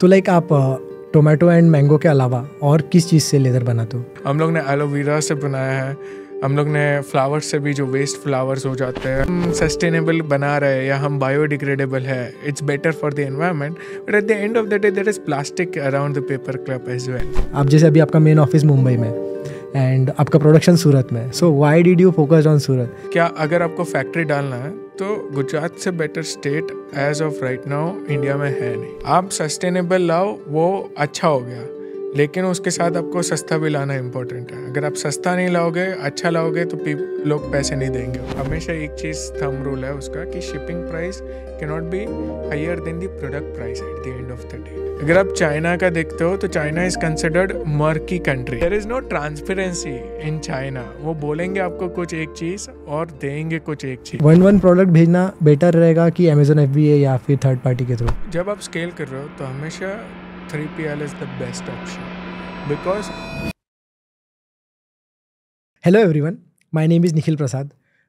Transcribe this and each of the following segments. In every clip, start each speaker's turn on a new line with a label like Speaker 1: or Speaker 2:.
Speaker 1: तो लाइक आप tomato and mango के अलावा और किस चीज़ से लेदर बनाते हो
Speaker 2: हम लोग ने एलोवेरा से बनाया है हम लोग ने फ्लावर्स से भी जो वेस्ट फ्लावर्स हो जाते हैं हम सस्टेनेबल बना रहे हैं या हम बायोडिग्रेडेबल है it's better for the environment but at the end of the day there is plastic around the paper club as well
Speaker 1: आप जैसे अभी आपका मेन ऑफिस मुंबई में एंड आपका प्रोडक्शन सूरत में so why did you focus on Surat
Speaker 2: क्या अगर आपको फैक्ट्री डालना है तो गुजरात से better state as of right now India में है नहीं आप सस्टेनेबल लाओ वो अच्छा हो गया लेकिन उसके साथ आपको सस्ता भी लाना इम्पोर्टेंट है अगर आप सस्ता नहीं लाओगे अच्छा लाओगे तो लोग पैसे नहीं देंगे हमेशा एक चीज़ थम रूल है उसका कि shipping price not be higher than the product price at the end of the day अगर आप चाइना का देखते हो तो China is considered murky country there is no transparency in China वो बोलेंगे आपको कुछ एक चीज और देंगे कुछ एक चीज वन वन
Speaker 1: प्रोडक्ट भेजना बेटर रहेगा कि अमेजोन एफ या फिर थर्ड पार्टी के थ्रू
Speaker 2: जब आप स्केल कर रहे हो तो हमेशा 3PL is the best option because.
Speaker 1: Hello everyone, my name is Nikhil Prasad.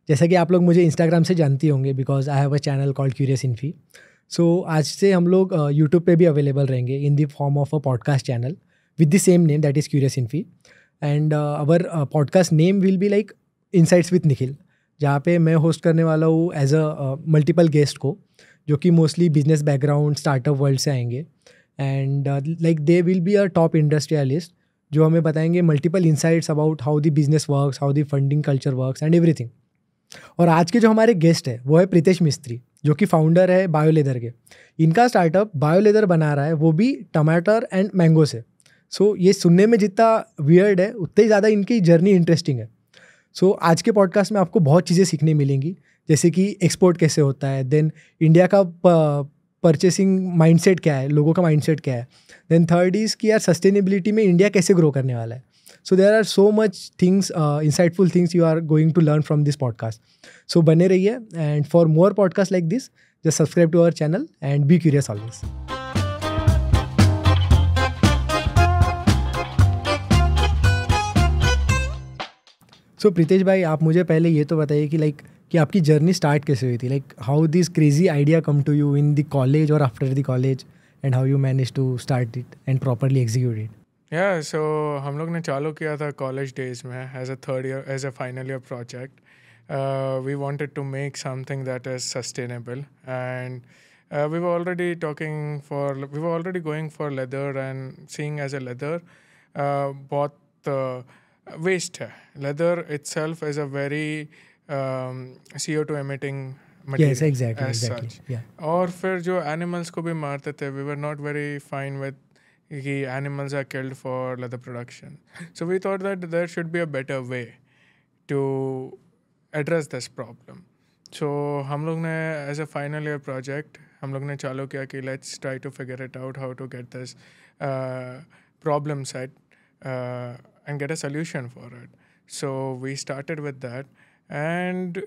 Speaker 1: जैसा कि आप लोग मुझे इंस्टाग्राम से जानती होंगे because I have a channel called curious infi सो आज से हम लोग यूट्यूब uh, पे भी अवेलेबल रहेंगे in the form of a podcast channel with the same name that is curious infi and our podcast name will be like insights with Nikhil जहाँ पे मैं होस्ट करने वाला हूँ एज अ मल्टीपल गेस्ट को जो कि mostly business background startup world से आएंगे and like they will be a top industrialist जो हमें बताएंगे multiple insights about how the business works how the funding culture works and everything और आज के जो हमारे गेस्ट है वो है प्रीतेश मिस्त्री जो कि फाउंडर है बायोलेदर के इनका स्टार्टअप बायोलेदर बना रहा है वो भी टमाटर एंड मैंगो से सो so, ये सुनने में जितना वियर्ड है उतने ही ज़्यादा इनकी जर्नी इंटरेस्टिंग है सो so, आज के पॉडकास्ट में आपको बहुत चीज़ें सीखने मिलेंगी जैसे कि एक्सपोर्ट कैसे होता है देन इंडिया का uh, परचेसिंग माइंडसेट क्या है लोगों का माइंडसेट क्या है देन थर्ड इज़ कि यार सस्टेनेबिलिटी में इंडिया कैसे ग्रो करने वाला है so there are so much things insightful things you are going to learn from this podcast so बने रहिए and for more podcast like this just subscribe to our channel and be curious always so so, Pritesh भाई आप मुझे पहले ये तो बताइए कि लाइक कि आपकी जर्नी स्टार्ट कैसे हुई थी like how this crazy idea come to you in the college और after the college and how you manage to start it and properly execute it
Speaker 2: या सो हम लोग ने चालू किया था कॉलेज डेज में as a third year as a final year project we wanted to make something that is sustainable and we were already talking for we were already going for leather and seeing as a leather बहुत waste है leather itself is a very C O two emitting और फिर जो animals को भी मारते थे we were not very fine with कि animals are killed for leather production so we thought that there should be a better way to address this problem so हम लोग ने as a final year project हम लोग ने चालू किया कि let's try to figure it out how to get this problem set and get a solution for it so we started with that and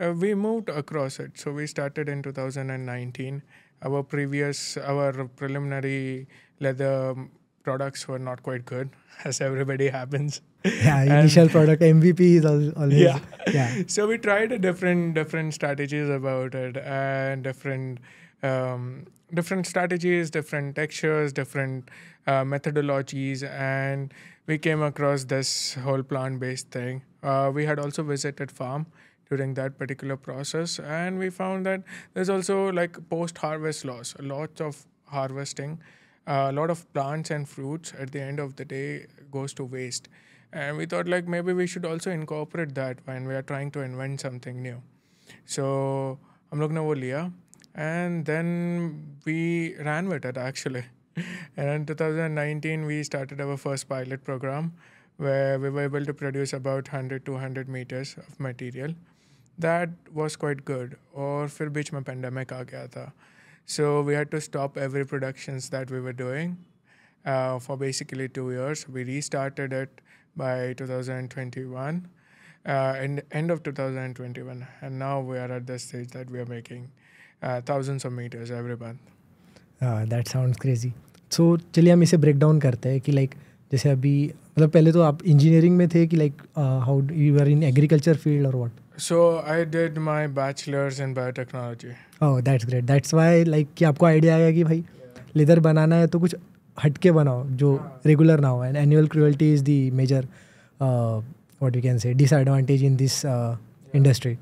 Speaker 2: uh, we moved across it. So we started in 2019. Our previous, our preliminary leather products were not quite good, as everybody happens. Yeah, initial
Speaker 1: product MVP is always yeah. yeah.
Speaker 2: So we tried a different different strategies about it and different um, different strategies, different textures, different uh, methodologies, and we came across this whole plant-based thing. Uh, we had also visited farm during that particular process, and we found that there's also like post-harvest loss, lots of harvesting, uh, a lot of plants and fruits at the end of the day goes to waste, and we thought like maybe we should also incorporate that when we are trying to invent something new. So I'm looking over लिया and then we ran with it actually and in 2019, we started our first pilot program where we were able to produce about 100 200 meters of material. That was quite good. Or फिर बीच pandemic uh So we had to stop every productions that we were doing uh, for basically two years. We restarted it by 2021 uh, and end of 2021 and now we are at the stage that we are making uh, thousands of meters every month
Speaker 1: uh, that sounds crazy सो चलिए हम इसे break down करते हैं कि like जैसे अभी मतलब पहले तो आप इंजीनियरिंग में थे कि like how you are in agriculture field और what
Speaker 2: so I did my bachelors in biotechnology
Speaker 1: oh that's great that's why like कि आपको आइडिया आया कि भाई लेदर बनाना है तो कुछ हटके बनाओ जो रेगुलर हाँ। ना हो and animal cruelty is the major what you can say disadvantage in this industry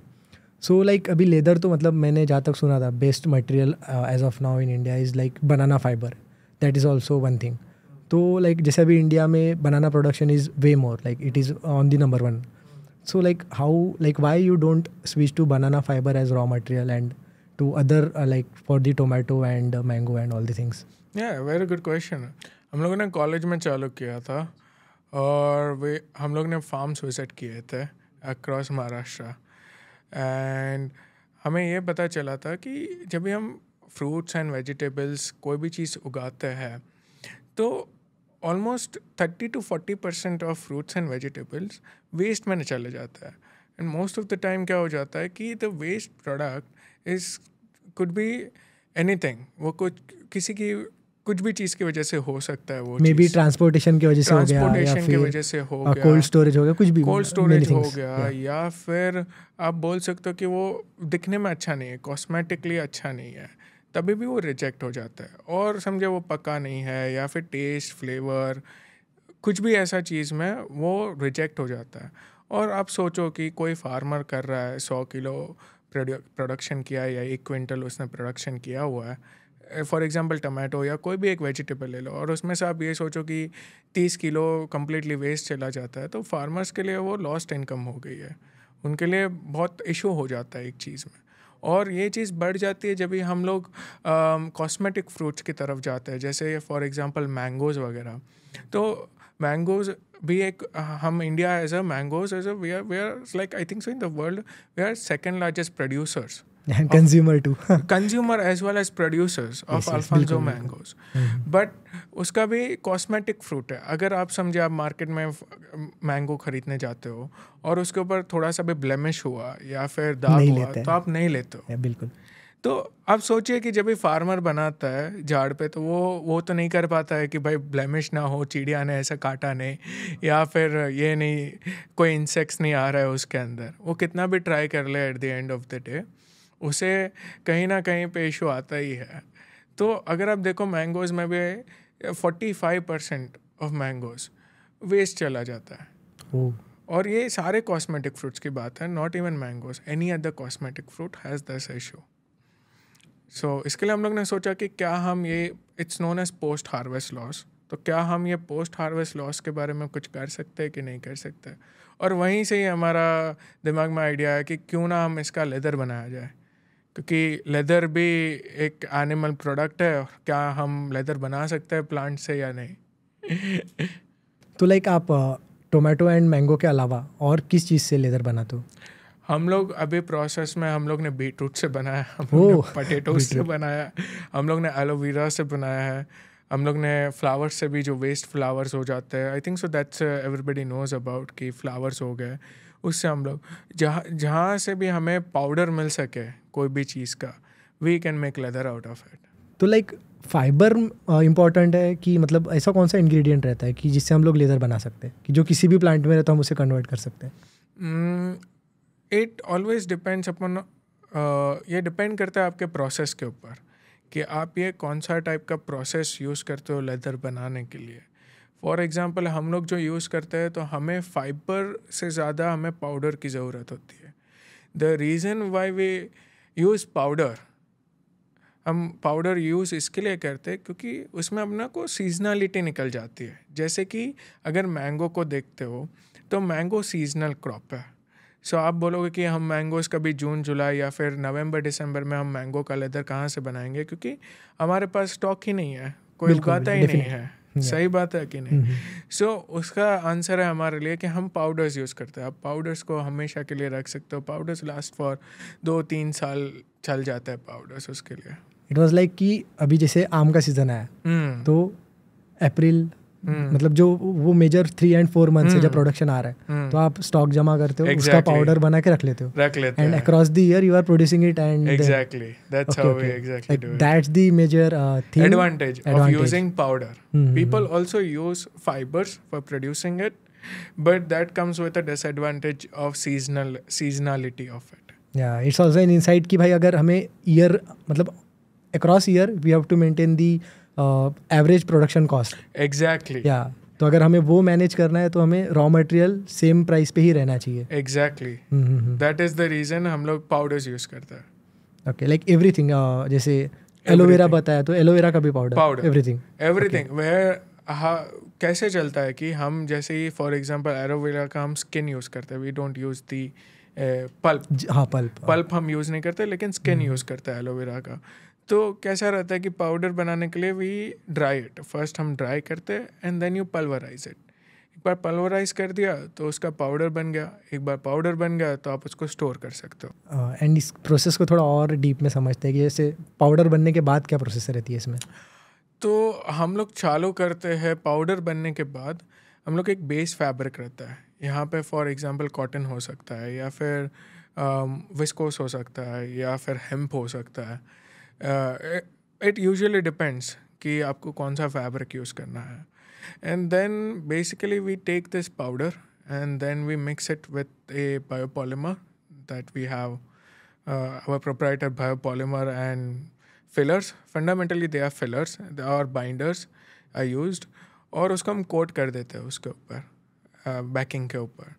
Speaker 1: so like अभी लेदर तो मतलब मैंने जहाँ तक सुना था best material as of now in India is like banana fibre that is also one thing तो like जैसे अभी इंडिया में banana production is way more like it is on the number one so like how like why you don't switch to banana fibre as raw material and to other like for the tomato and mango and all things
Speaker 2: very good question हम लोगों ने college में चालू किया था और वे हम लोग ने फार्म्स विजिट किए थे अक्रॉस महाराष्ट्र एंड हमें ये पता चला था कि जब भी हम फ्रूट्स एंड वेजिटेबल्स कोई भी चीज़ उगाते हैं तो almost thirty to forty percent of fruits and vegetables waste में चले जाता है and most of the time क्या हो जाता है कि the waste product is could be thing वो कुछ किसी की कुछ भी चीज़ की वजह से हो सकता है वो मे बी ट्रांसपोर्टेशन की वजह से हो गया ट्रांसपोर्टेशन की वजह से हो गया कोल्ड स्टोरेज हो गया कुछ भी कोल्ड स्टोरेज हो गया या फिर आप बोल सकते हो कि वो दिखने में अच्छा नहीं है कॉस्मेटिकली अच्छा नहीं है तभी भी वो रिजेक्ट हो जाता है और समझे वो पक्का नहीं है या फिर टेस्ट फ्लेवर कुछ भी ऐसा चीज़ में वो रिजेक्ट हो जाता है और आप सोचो कि कोई फार्मर कर रहा है सौ किलो प्रोडक्शन किया है या एक क्विंटल उसने प्रोडक्शन किया हुआ है फॉर एग्जांपल टमाटो या कोई भी एक वेजिटेबल ले लो और उसमें से आप ये सोचो कि तीस किलो कम्प्लीटली वेस्ट चला जाता है तो फार्मर्स के लिए वो लॉस्ट इनकम हो गई है उनके लिए बहुत इशू हो जाता है एक चीज़ में और ये चीज़ बढ़ जाती है जब भी हम लोग कॉस्मेटिक फ्रूट्स की तरफ जाते हैं जैसे फॉर एग्जांपल मैंगोज़ वगैरह तो मैंगोज़ भी एक हम India as a mangoes as a we are we are like I think so in the world we are second largest producers consumer too too as well as as producers of yes, but mm-hmm. उसका भी cosmetic fruit है अगर आप समझे आप market में mango खरीदने जाते हो और उसके ऊपर थोड़ा सा भी ब्लेमिश हुआ या फिर दाग हुआ तो आप नहीं लेते हो बिल्कुल तो आप सोचिए कि जब भी फार्मर बनाता है झाड़ पे तो वो वो तो नहीं कर पाता है कि भाई ब्लेमिश ना हो चिड़िया ने ऐसा काटा नहीं या फिर ये नहीं कोई इंसेक्ट्स नहीं आ रहा है उसके अंदर वो कितना भी ट्राई कर ले at the end of the day उसे कहीं ना कहीं पे इशू आता ही है तो अगर आप देखो मैंगोज़ में भी forty five percent of mangoes waste चला जाता है oh. और ये सारे कॉस्मेटिक फ्रूट्स की बात है not even mangoes any other cosmetic fruit has this issue सो इसके लिए हम लोग ने सोचा कि क्या हम ये it's known as post harvest loss तो क्या हम ये पोस्ट हार्वेस्ट लॉस के बारे में कुछ कर सकते हैं कि नहीं कर सकते और वहीं से ही हमारा दिमाग में आइडिया है कि क्यों ना हम इसका लेदर बनाया जाए क्योंकि लेदर भी एक एनिमल प्रोडक्ट है क्या हम लेदर बना सकते हैं प्लांट से या नहीं
Speaker 1: तो लाइक आप टोमेटो एंड मैंगो के अलावा और किस चीज़ से लेदर बनाते हो
Speaker 2: हम लोग अभी प्रोसेस में हम लोग ने बीटरूट से बनाया हम लोग ने पटेटो से बनाया हम लोग ने एलोवेरा से बनाया है हम लोग ने फ्लावर्स से भी जो वेस्ट फ्लावर्स हो जाते हैं I think so that's everybody knows about कि फ्लावर्स हो गए उससे हम लोग जहाँ जहाँ से भी हमें पाउडर मिल सके कोई भी चीज़ का we can make leather out of it
Speaker 1: तो लाइक फाइबर इंपॉर्टेंट है कि मतलब ऐसा कौन सा इंग्रेडिएंट रहता है कि जिससे हम लोग लेदर बना सकते हैं कि जो किसी भी प्लांट में रहता है हम उसे कन्वर्ट कर सकते
Speaker 2: हैं इट ऑलवेज डिपेंड्स अपन ये डिपेंड करता है आपके प्रोसेस के ऊपर कि आप ये कौन सा टाइप का प्रोसेस यूज़ करते हो लेदर बनाने के लिए फॉर एग्ज़ाम्पल हम लोग जो यूज़ करते हैं तो हमें फाइबर से ज़्यादा हमें पाउडर की ज़रूरत होती है the reason why we use powder हम पाउडर यूज़ इसके लिए करते हैं क्योंकि उसमें अपना को सीजनलिटी निकल जाती है जैसे कि अगर मैंगो को देखते हो तो मैंगो सीजनल क्रॉप है सो so, आप बोलोगे कि हम मैंगोज़ कभी जून जुलाई या फिर नवंबर दिसंबर में हम मैंगो का लेदर कहाँ से बनाएंगे क्योंकि हमारे पास स्टॉक ही नहीं है कोई उगाता ही नहीं है सही बात है कि नहीं सो mm-hmm. so, उसका आंसर है हमारे लिए कि हम पाउडर्स यूज़ करते हैं आप पाउडर्स को हमेशा के लिए रख सकते हो पाउडर्स लास्ट फॉर दो तीन साल चल जाता है पाउडर्स उसके लिए
Speaker 1: इट वॉज लाइक कि अभी जैसे आम का सीज़न आया hmm. तो अप्रैल Hmm. मतलब जो वो major three and four month से जब प्रोडक्शन hmm. आ रहा है hmm. तो आप स्टॉक जमा करते हो exactly. उसका पाउडर बना के रख लेते हो रख लेते and across the year you are producing it and exactly that's the major advantage of using
Speaker 2: powder people also use fibres for producing it but that comes with a disadvantage of seasonal seasonality of it
Speaker 1: yeah it's also an insight कि भाई अगर हमें year मतलब across year we have to maintain the average production cost
Speaker 2: exactly या
Speaker 1: तो अगर हमें वो मैनेज करना है तो हमें रॉ मटेरियल सेम प्राइस पे ही रहना चाहिए
Speaker 2: exactly that is the reason हम लोग पाउडर्स यूज करते हैं
Speaker 1: ओके लाइक एवरीथिंग जैसे एलोवेरा बताया तो एलोवेरा का भी powder powder everything
Speaker 2: everything where कैसे चलता है कि हम जैसे ही फॉर एग्जांपल एलोवेरा का हम स्किन यूज़ करते हैं we don't use the pulp हाँ पल्प पल्प हम यूज़ नहीं करते लेकिन स्किन हम्म। यूज़ करते हैं एलोवेरा का तो कैसा रहता है कि पाउडर बनाने के लिए वी ड्राई इट फर्स्ट हम ड्राई करते हैं and then you pulverise it एक बार पल्वराइज कर दिया तो उसका पाउडर बन गया एक बार पाउडर बन गया तो आप उसको स्टोर कर सकते
Speaker 1: हो एंड uh, इस प्रोसेस को थोड़ा और डीप में समझते हैं कि जैसे पाउडर बनने के बाद क्या प्रोसेस रहती है इसमें
Speaker 2: तो हम लोग चालू करते हैं पाउडर बनने के बाद हम लोग एक बेस फैब्रिक रहता है यहाँ पे फॉर एग्जांपल कॉटन हो सकता है या फिर विस्कोस हो सकता है या फिर हेम्प हो सकता है इट यूजली डिपेंड्स कि आपको कौन सा फैब्रिक यूज़ करना है and then basically we take this powder and then we mix it with a biopolymer that we have our proprietary biopolymer and fillers fundamentally they are fillers they are binders I use और उसको हम coat कर देते हैं उसके ऊपर banking uh, के ऊपर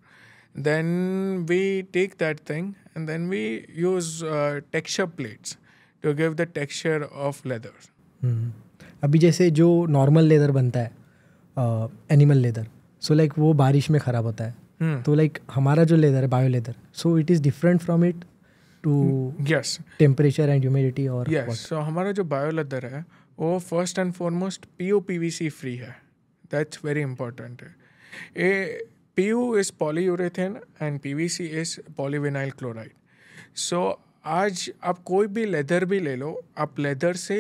Speaker 2: then we take that thing and then we use texture plates to give the texture of leather
Speaker 1: अभी जैसे जो नॉर्मल लेदर बनता है एनिमल लेदर सो लाइक वो बारिश में ख़राब होता है hmm. तो लाइक like, हमारा जो लेदर है bio leather so it is different from it to yes temperature and humidity और यस
Speaker 2: सो हमारा जो बायो लेदर है वो first and foremost P U P V C free है that's very important a P U is polyurethane and P V C is polyvinyl chloride so आज आप कोई भी लेदर भी ले लो आप लेदर से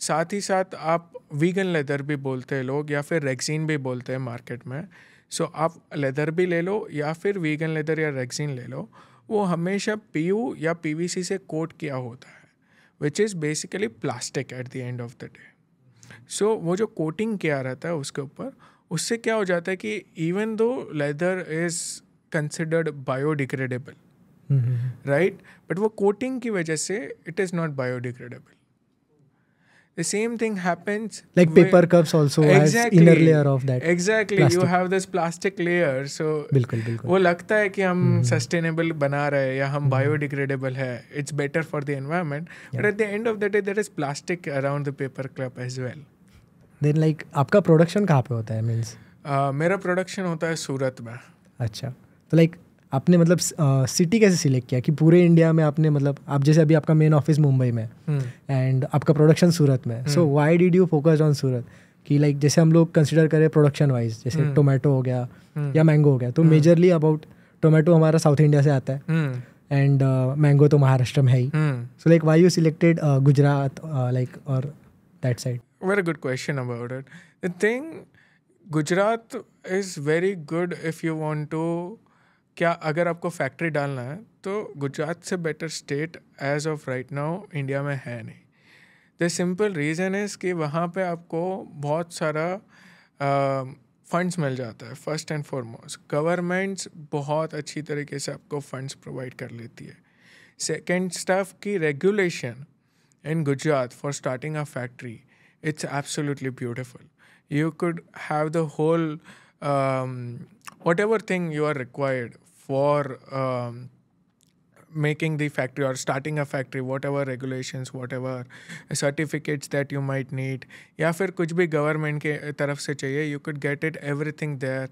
Speaker 2: साथ ही साथ आप वीगन लेदर भी बोलते हैं लोग या फिर रेक्सिन भी बोलते हैं मार्केट में सो so, आप लेदर भी ले लो या फिर वीगन लेदर या रेक्सिन ले लो वो हमेशा पी या पी से कोट किया होता है which is basically plastic at the end of the day so वो जो कोटिंग किया रहता है उसके ऊपर उससे क्या हो जाता है कि even though leather is considered biodegradable right but वो कोटिंग की वजह से it is not biodegradable the same thing happens like paper cups also exactly, has inner layer of that exactly plastic. you have this plastic layer so बिल्कुल बिल्कुल वो लगता है कि हम sustainable बना रहे हैं या हम biodegradable है It's better for the environment. Yeah. But at the end of the day, there is plastic around the paper cup as well.
Speaker 1: Then, like आपका production कहाँ पे होता है मींस
Speaker 2: uh, मेरा प्रोडक्शन होता है सूरत में
Speaker 1: अच्छा तो like, आपने मतलब सिटी कैसे सिलेक्ट किया कि पूरे इंडिया में आपने मतलब आप जैसे अभी आपका मेन ऑफिस मुंबई में एंड हम्म। आपका प्रोडक्शन सूरत में so why did you focus on Surat कि लाइक जैसे हम लोग कंसिडर करें प्रोडक्शन वाइज जैसे टोमेटो हम्म। हो गया हम्म। या मैंगो हो गया तो मेजरली अबाउट टोमेटो हमारा साउथ इंडिया से आता है एंड मैंगो तो महाराष्ट्र में है ही so like why you selected Gujarat like और that side
Speaker 2: very good question about it the thing Gujarat is very good if you want to क्या अगर आपको फैक्ट्री डालना है तो गुजरात से better state as of right now India में है नहीं द सिंपल रीज़न इज़ कि वहाँ पे आपको बहुत सारा फंड्स मिल जाता है फर्स्ट एंड फॉरमोस्ट गवर्नमेंट्स बहुत अच्छी तरीके से आपको फंड्स प्रोवाइड कर लेती है सेकेंड स्टाफ की regulation in Gujarat for starting a factory it's absolutely beautiful you could have the whole whatever thing you are required for um, making the factory or starting a factory whatever regulations whatever certificates that you might need या फिर कुछ भी government के तरफ से चाहिए you could get it everything there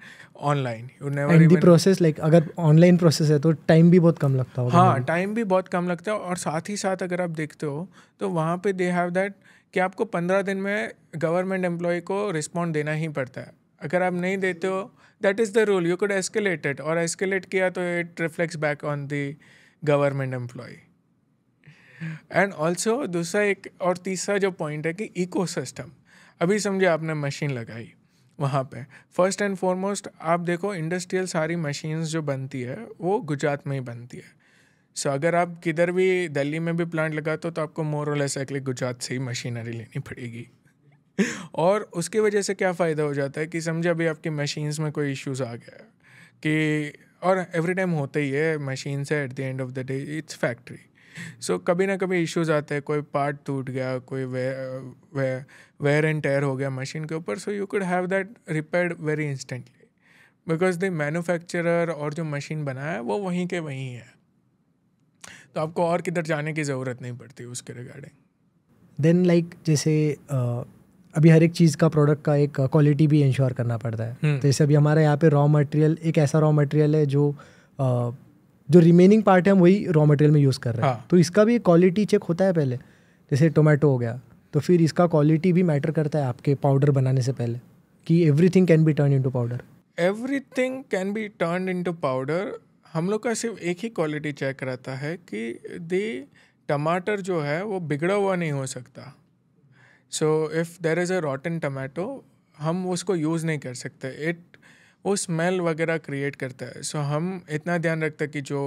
Speaker 2: online you never and even the process
Speaker 1: like अगर online process है तो time भी बहुत कम लगता होगा हाँ
Speaker 2: time भी बहुत कम लगता है और साथ ही साथ अगर आप देखते हो तो वहाँ पे they have that कि आपको पंद्रह दिन में गवर्नमेंट एम्प्लॉय को रिस्पॉन्ड देना ही पड़ता है अगर आप नहीं देते हो that is the rule you could escalated और एस्केलेट किया तो it it back on the government employ and also दूसरा एक और तीसरा जो पॉइंट है कि सिस्टम अभी समझे आपने मशीन लगाई वहाँ पे फर्स्ट एंड फॉरमोस्ट आप देखो इंडस्ट्रियल सारी मशीन्स जो बनती है वो गुजरात में ही बनती है सो so, अगर आप किधर भी दिल्ली में भी प्लांट लगाते हो तो आपको मोर और लेस गुजरात से ही मशीनरी लेनी पड़ेगी और उसकी वजह से क्या फ़ायदा हो जाता है कि समझा अभी आपकी मशीन्स में कोई इश्यूज आ गया कि और एवरी टाइम होता ही है मशीन से at the end of the day it's factory so कभी ना कभी इश्यूज आते हैं कोई पार्ट टूट गया कोई वेयर एंड टेयर हो गया मशीन के ऊपर so you could have that repair very instantly because the manufacturer और जो मशीन बनाया है वो वहीं के वहीं है तो आपको और किधर जाने की ज़रूरत नहीं पड़ती उसके रिगार्डिंग
Speaker 1: देन लाइक जैसे uh... अभी हर एक चीज़ का प्रोडक्ट का एक क्वालिटी भी इंश्योर करना पड़ता है हम्म। तो जैसे अभी हमारे यहाँ पे रॉ मटेरियल एक ऐसा रॉ मटेरियल है जो आ, जो रिमेनिंग पार्ट है हम वही रॉ मटेरियल में यूज़ कर रहे हैं हाँ। तो इसका भी क्वालिटी चेक होता है पहले जैसे टोमेटो हो गया तो फिर इसका क्वालिटी भी मैटर करता है आपके पाउडर बनाने से पहले कि thing can be turn into powder
Speaker 2: everything can be turn into powder हम लोग का सिर्फ एक ही क्वालिटी चेक रहता है कि दे टमाटर जो है वो बिगड़ा हुआ नहीं हो सकता so if there is a rotten tomato हम उसको यूज़ नहीं कर सकते इट वो स्मेल वगैरह क्रिएट करता है सो so, हम इतना ध्यान रखते हैं कि जो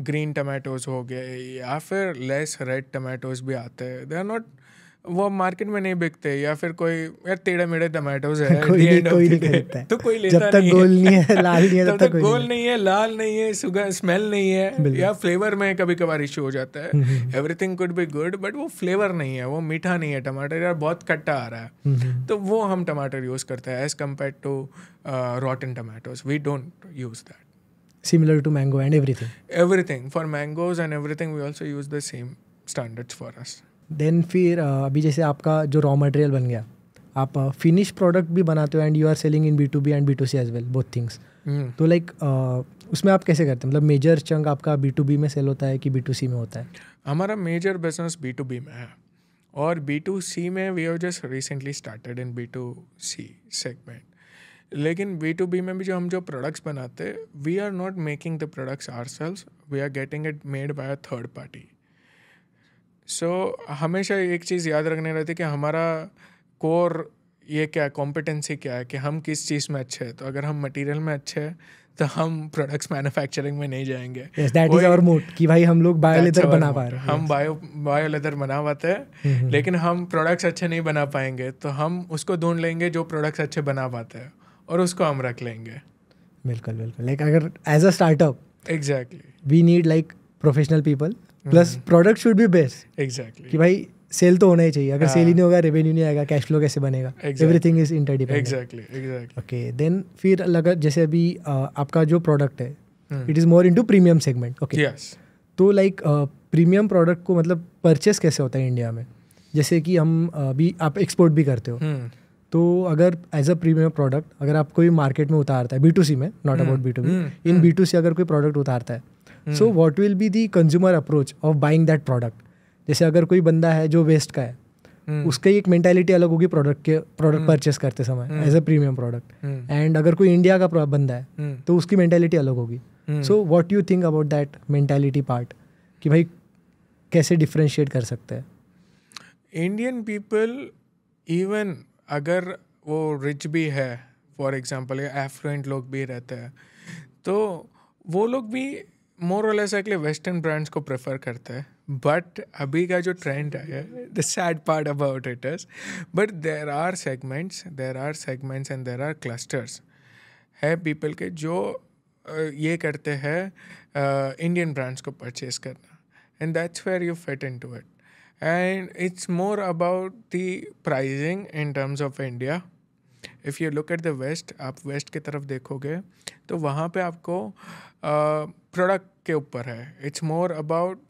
Speaker 2: ग्रीन टमाटोज़ हो गए या फिर लेस रेड टमाटोज़ भी आते हैं दे आर नॉट वो मार्केट में नहीं बिकते या फिर कोई यार टेढ़े मेढ़े टमाटोज है कोई नहीं, कोई नहीं खरीदता तो कोई लेता जब तक गोल नहीं है लाल नहीं है तब तक गोल नहीं है लाल नहीं है सुगर स्मेल नहीं है या फ्लेवर में कभी कभार इश्यू हो जाता है everything could be good but वो फ्लेवर नहीं है वो मीठा नहीं है टमाटर यार बहुत खट्टा आ रहा है हम्म, हम्म। तो वो हम टमाटर यूज़ करते हैं as compare to rot and tomatoes we don't use
Speaker 1: that similar to mango and every
Speaker 2: everything for mangoes and everything we also use the same standards for us
Speaker 1: then फिर अभी जैसे आपका जो रॉ मटेरियल बन गया आप finish product भी बनाते हो and you are selling in B to B and B to C as well both things तो लाइक उसमें आप कैसे करते हैं मतलब मेजर चंक आपका बी टू बी में सेल होता है कि बी टू सी में होता है
Speaker 2: हमारा major business B to B में है और बी टू सी में we have just recently started in B to C segment लेकिन बी टू बी में भी जो हम जो प्रोडक्ट्स बनाते हैं we are not making the products are sales we are getting it made by a third party so so, हमेशा एक चीज़ याद रखने रहती है कि हमारा कोर ये क्या है कॉम्पिटेंसी क्या है कि हम किस चीज़ में अच्छे हैं तो अगर हम मटेरियल में अच्छे हैं तो हम प्रोडक्ट्स मैन्युफैक्चरिंग में नहीं जाएंगे yes,
Speaker 1: कि भाई हम लोग बायो लेदर बना पा रहे हैं हम बायो
Speaker 2: बायो लेदर बना पाते हैं हम्म, हम्म। लेकिन हम प्रोडक्ट्स अच्छे नहीं बना पाएंगे तो हम उसको ढूंढ लेंगे जो प्रोडक्ट्स अच्छे बना पाते हैं और उसको हम रख लेंगे
Speaker 1: बिल्कुल बिल्कुल लाइक अगर as a startup exactly we need like professional people plus product should be best exactly कि भाई सेल तो होना ही चाहिए अगर सेल हाँ। ही नहीं होगा रेवेन्यू नहीं आएगा कैश फ्लो कैसे बनेगा everything is interdependent okay then फिर लगा जैसे अभी आपका जो प्रोडक्ट है it is more into premium segment okay तो लाइक प्रीमियम प्रोडक्ट को मतलब परचेस कैसे होता है इंडिया में जैसे कि हम अभी आप एक्सपोर्ट भी करते हो hmm. तो अगर एज अ प्रीमियम प्रोडक्ट अगर आप कोई मार्केट में उतारता है बी टू सी में not about B to B in B to C अगर कोई प्रोडक्ट उतारता है so what will be the consumer approach of buying that product जैसे अगर कोई बंदा है जो वेस्ट का है Hmm. उसका एक मेंटेलिटी अलग होगी प्रोडक्ट के प्रोडक्ट hmm. परचेस करते समय as a premium product and अगर कोई इंडिया का बंदा है hmm. तो उसकी मेंटेलिटी अलग होगी so what you think about that mentality part कि भाई कैसे डिफ्रेंशिएट कर सकते हैं
Speaker 2: इंडियन पीपल इवन अगर वो रिच भी है फॉर एग्जांपल एफ्लुएंट लोग भी रहते हैं तो वो लोग भी मोर और लेस एक्चुअली वेस्टर्न ब्रांड्स को प्रेफर करता है बट अभी का जो ट्रेंड है the sad part about it is but there are segments there are segments and there are clusters है पीपल के जो ये करते हैं इंडियन ब्रांड्स को परचेज करना and that's where you fit in to it and it's more about the pricing in terms of India if you look at the waste आप west की तरफ देखोगे तो वहाँ पर आपको प्रोडक्ट के ऊपर है it's more about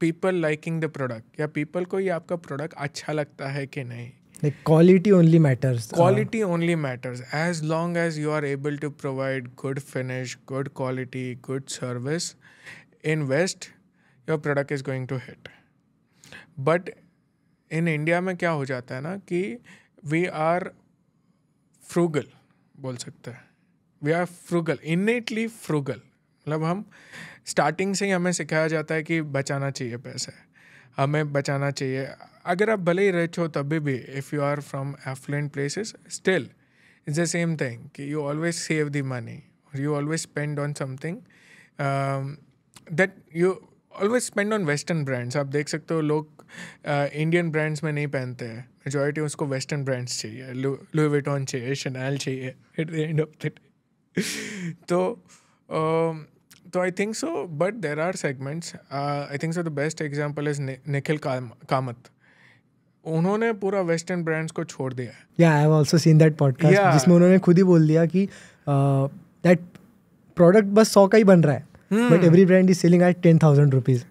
Speaker 2: people liking the product या पीपल को ये आपका प्रोडक्ट अच्छा लगता है कि नहीं
Speaker 1: quality only matters quality
Speaker 2: only matters as long as you are able to provide good finish good quality good service in west your product is going to hit but in India में क्या हो जाता है ना कि we are frugal बोल सकते हैं we are frugal innately frugal मतलब हम स्टार्टिंग से ही हमें सिखाया जाता है कि बचाना चाहिए पैसे हमें बचाना चाहिए अगर आप भले ही रिच हो तभी भी if you are from affluent places still it's the same thing कि you always save the money और you always spend on something that you always spend on western brands आप देख सकते हो लोग इंडियन uh, ब्रांड्स में नहीं पहनते हैं मेजोरिटी उसको वेस्टर्न ब्रांड्स चाहिए लुविटॉन चाहिए शनैल चाहिए at the end of the तो uh, So I think so, but there are segments. Uh, I think so. The best example is Nikhil Kamath. उन्होंने पूरा वेस्टर्न ब्रांड्स को छोड़ दिया
Speaker 1: या I have also seen that podcast जिसमें उन्होंने खुद ही बोल दिया कि दैट प्रोडक्ट बस सौ का ही बन रहा है but every brand is selling at ten thousand rupees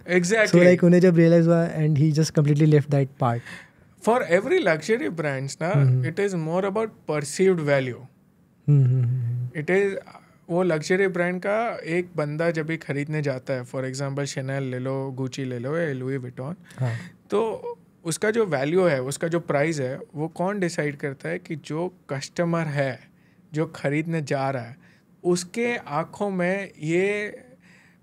Speaker 1: so like उन्हें जब रियलाइज हुआ and he just completely left that part
Speaker 2: for every luxury brands ना it is more about perceived value it is वो luxury brand का एक बंदा जब भी खरीदने जाता है फॉर एग्जाम्पल शनैल ले लो गुची ले लो या लुई विटोन हाँ। तो उसका जो वैल्यू है उसका जो प्राइस है वो कौन डिसाइड करता है कि जो कस्टमर है जो खरीदने जा रहा है उसके
Speaker 1: आँखों में ये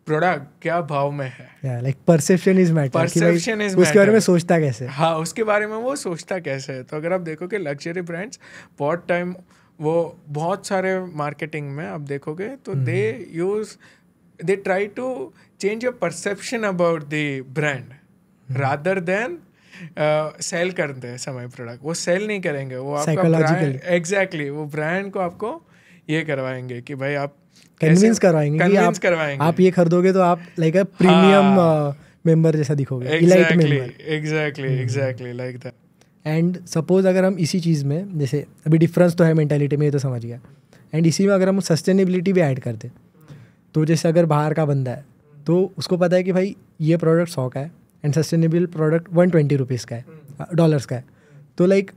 Speaker 2: प्रोडक्ट क्या भाव में
Speaker 1: है like perception is matter perception is उसके बारे में सोचता कैसे
Speaker 2: हाँ उसके बारे में वो सोचता कैसे है तो अगर आप देखो कि लग्जरी ब्रांड्स बहुत टाइम वो बहुत सारे मार्केटिंग में आप देखोगे तो they use they try to change your perception about the brand rather than sale uh, करते हैं समय प्रोडक्ट वो सेल नहीं करेंगे वो आपका ब्रांड एग्जैक्टली वो ब्रांड को आपको ये करवाएंगे कि भाई आप
Speaker 1: कन्विंस करवाएंगे कि आप करवाएंगे आप ये खरीदोगे तो आप लाइक प्रीमियम मेंबर जैसा दिखोगे exactly
Speaker 2: exactly exactly like that
Speaker 1: and suppose अगर हम इसी चीज़ में जैसे अभी डिफरेंस तो है मैंटेलिटी में ये तो समझ गया एंड इसी में अगर हम सस्टेनेबिलिटी भी ऐड करते तो जैसे अगर बाहर का बंदा है तो उसको पता है कि भाई ये प्रोडक्ट सौ का है and sustainable product one twenty rupees का है डॉलर्स hmm. uh, का है तो लाइक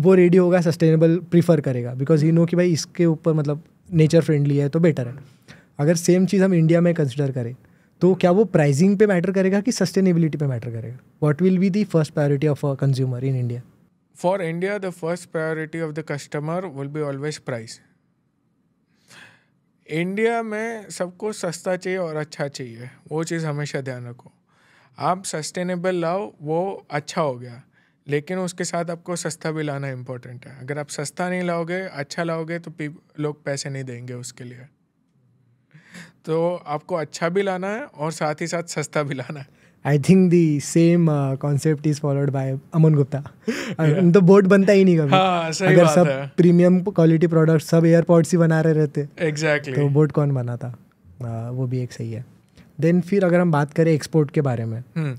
Speaker 1: वो रेडी होगा सस्टेनेबल प्रीफर करेगा बिकॉज यू नो कि भाई इसके ऊपर मतलब नेचर फ्रेंडली है तो बेटर है अगर सेम चीज़ हम इंडिया में कंसिडर करें तो क्या वो प्राइसिंग पे मैटर करेगा कि सस्टेनेबिलिटी पे मैटर करेगा what will be the first priority of a consumer in India
Speaker 2: For India, the first priority of the customer will be always price. India में सबको सस्ता चाहिए और अच्छा चाहिए वो चीज़ हमेशा ध्यान रखो आप सस्टेनेबल लाओ वो अच्छा हो गया लेकिन उसके साथ आपको सस्ता भी लाना इम्पोर्टेंट है अगर आप सस्ता नहीं लाओगे अच्छा लाओगे तो लोग पैसे नहीं देंगे उसके लिए तो आपको अच्छा भी लाना है और साथ ही साथ सस्ता भी लाना है
Speaker 1: I think the same concept is followed by Aman Gupta तो बोर्ड बनता ही नहीं कभी हाँ, अगर सब प्रीमियम क्वालिटी प्रोडक्ट सब एयरपोर्ट ही बना रहे रहते एग्जैक्टली exactly. तो बोर्ड कौन बनाता uh, वो भी एक सही है देन फिर अगर हम बात करें एक्सपोर्ट के बारे में hmm.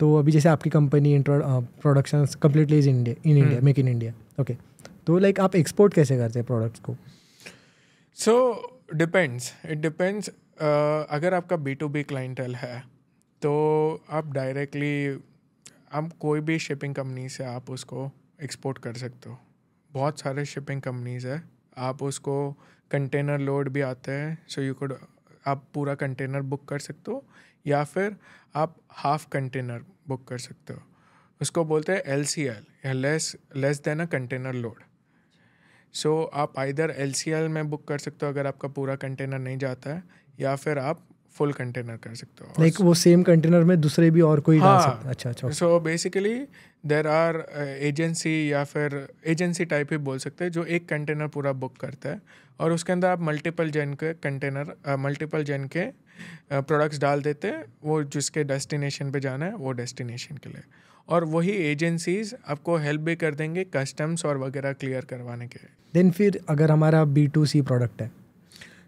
Speaker 1: तो अभी जैसे आपकी company production completely is India in India make in India okay तो लाइक आप एक्सपोर्ट कैसे करते हैं प्रोडक्ट्स को
Speaker 2: सो डिपेंड्स इट डिपेंड्स अगर आपका बी टू बी क्लाइंटल है तो आप डायरेक्टली हम कोई भी शिपिंग कंपनी से आप उसको एक्सपोर्ट कर सकते हो बहुत सारे शिपिंग कंपनीज है आप उसको कंटेनर लोड भी आते हैं सो यू कुड आप पूरा कंटेनर बुक कर सकते हो या फिर आप हाफ कंटेनर बुक कर सकते हो उसको बोलते हैं एल सी एल या less less than a container load so आप आइधर एल सी एल में बुक कर सकते हो अगर आपका पूरा कंटेनर नहीं जाता है या फिर आप फुल कंटेनर कर सकते
Speaker 1: हो लाइक वो सेम कंटेनर में दूसरे भी और कोई हाँ, डाल सकते अच्छा अच्छा so
Speaker 2: basically there are agency या फिर एजेंसी टाइप ही बोल सकते हैं जो एक कंटेनर पूरा बुक करता है और उसके अंदर आप मल्टीपल जेन के कंटेनर मल्टीपल जेन के प्रोडक्ट्स uh, डाल देते हैं वो जिसके डेस्टिनेशन पे जाना है वो डेस्टिनेशन के लिए और वही एजेंसीज आपको हेल्प भी कर देंगे कस्टम्स और वगैरह क्लियर करवाने के
Speaker 1: देन फिर अगर हमारा बी टू सी प्रोडक्ट है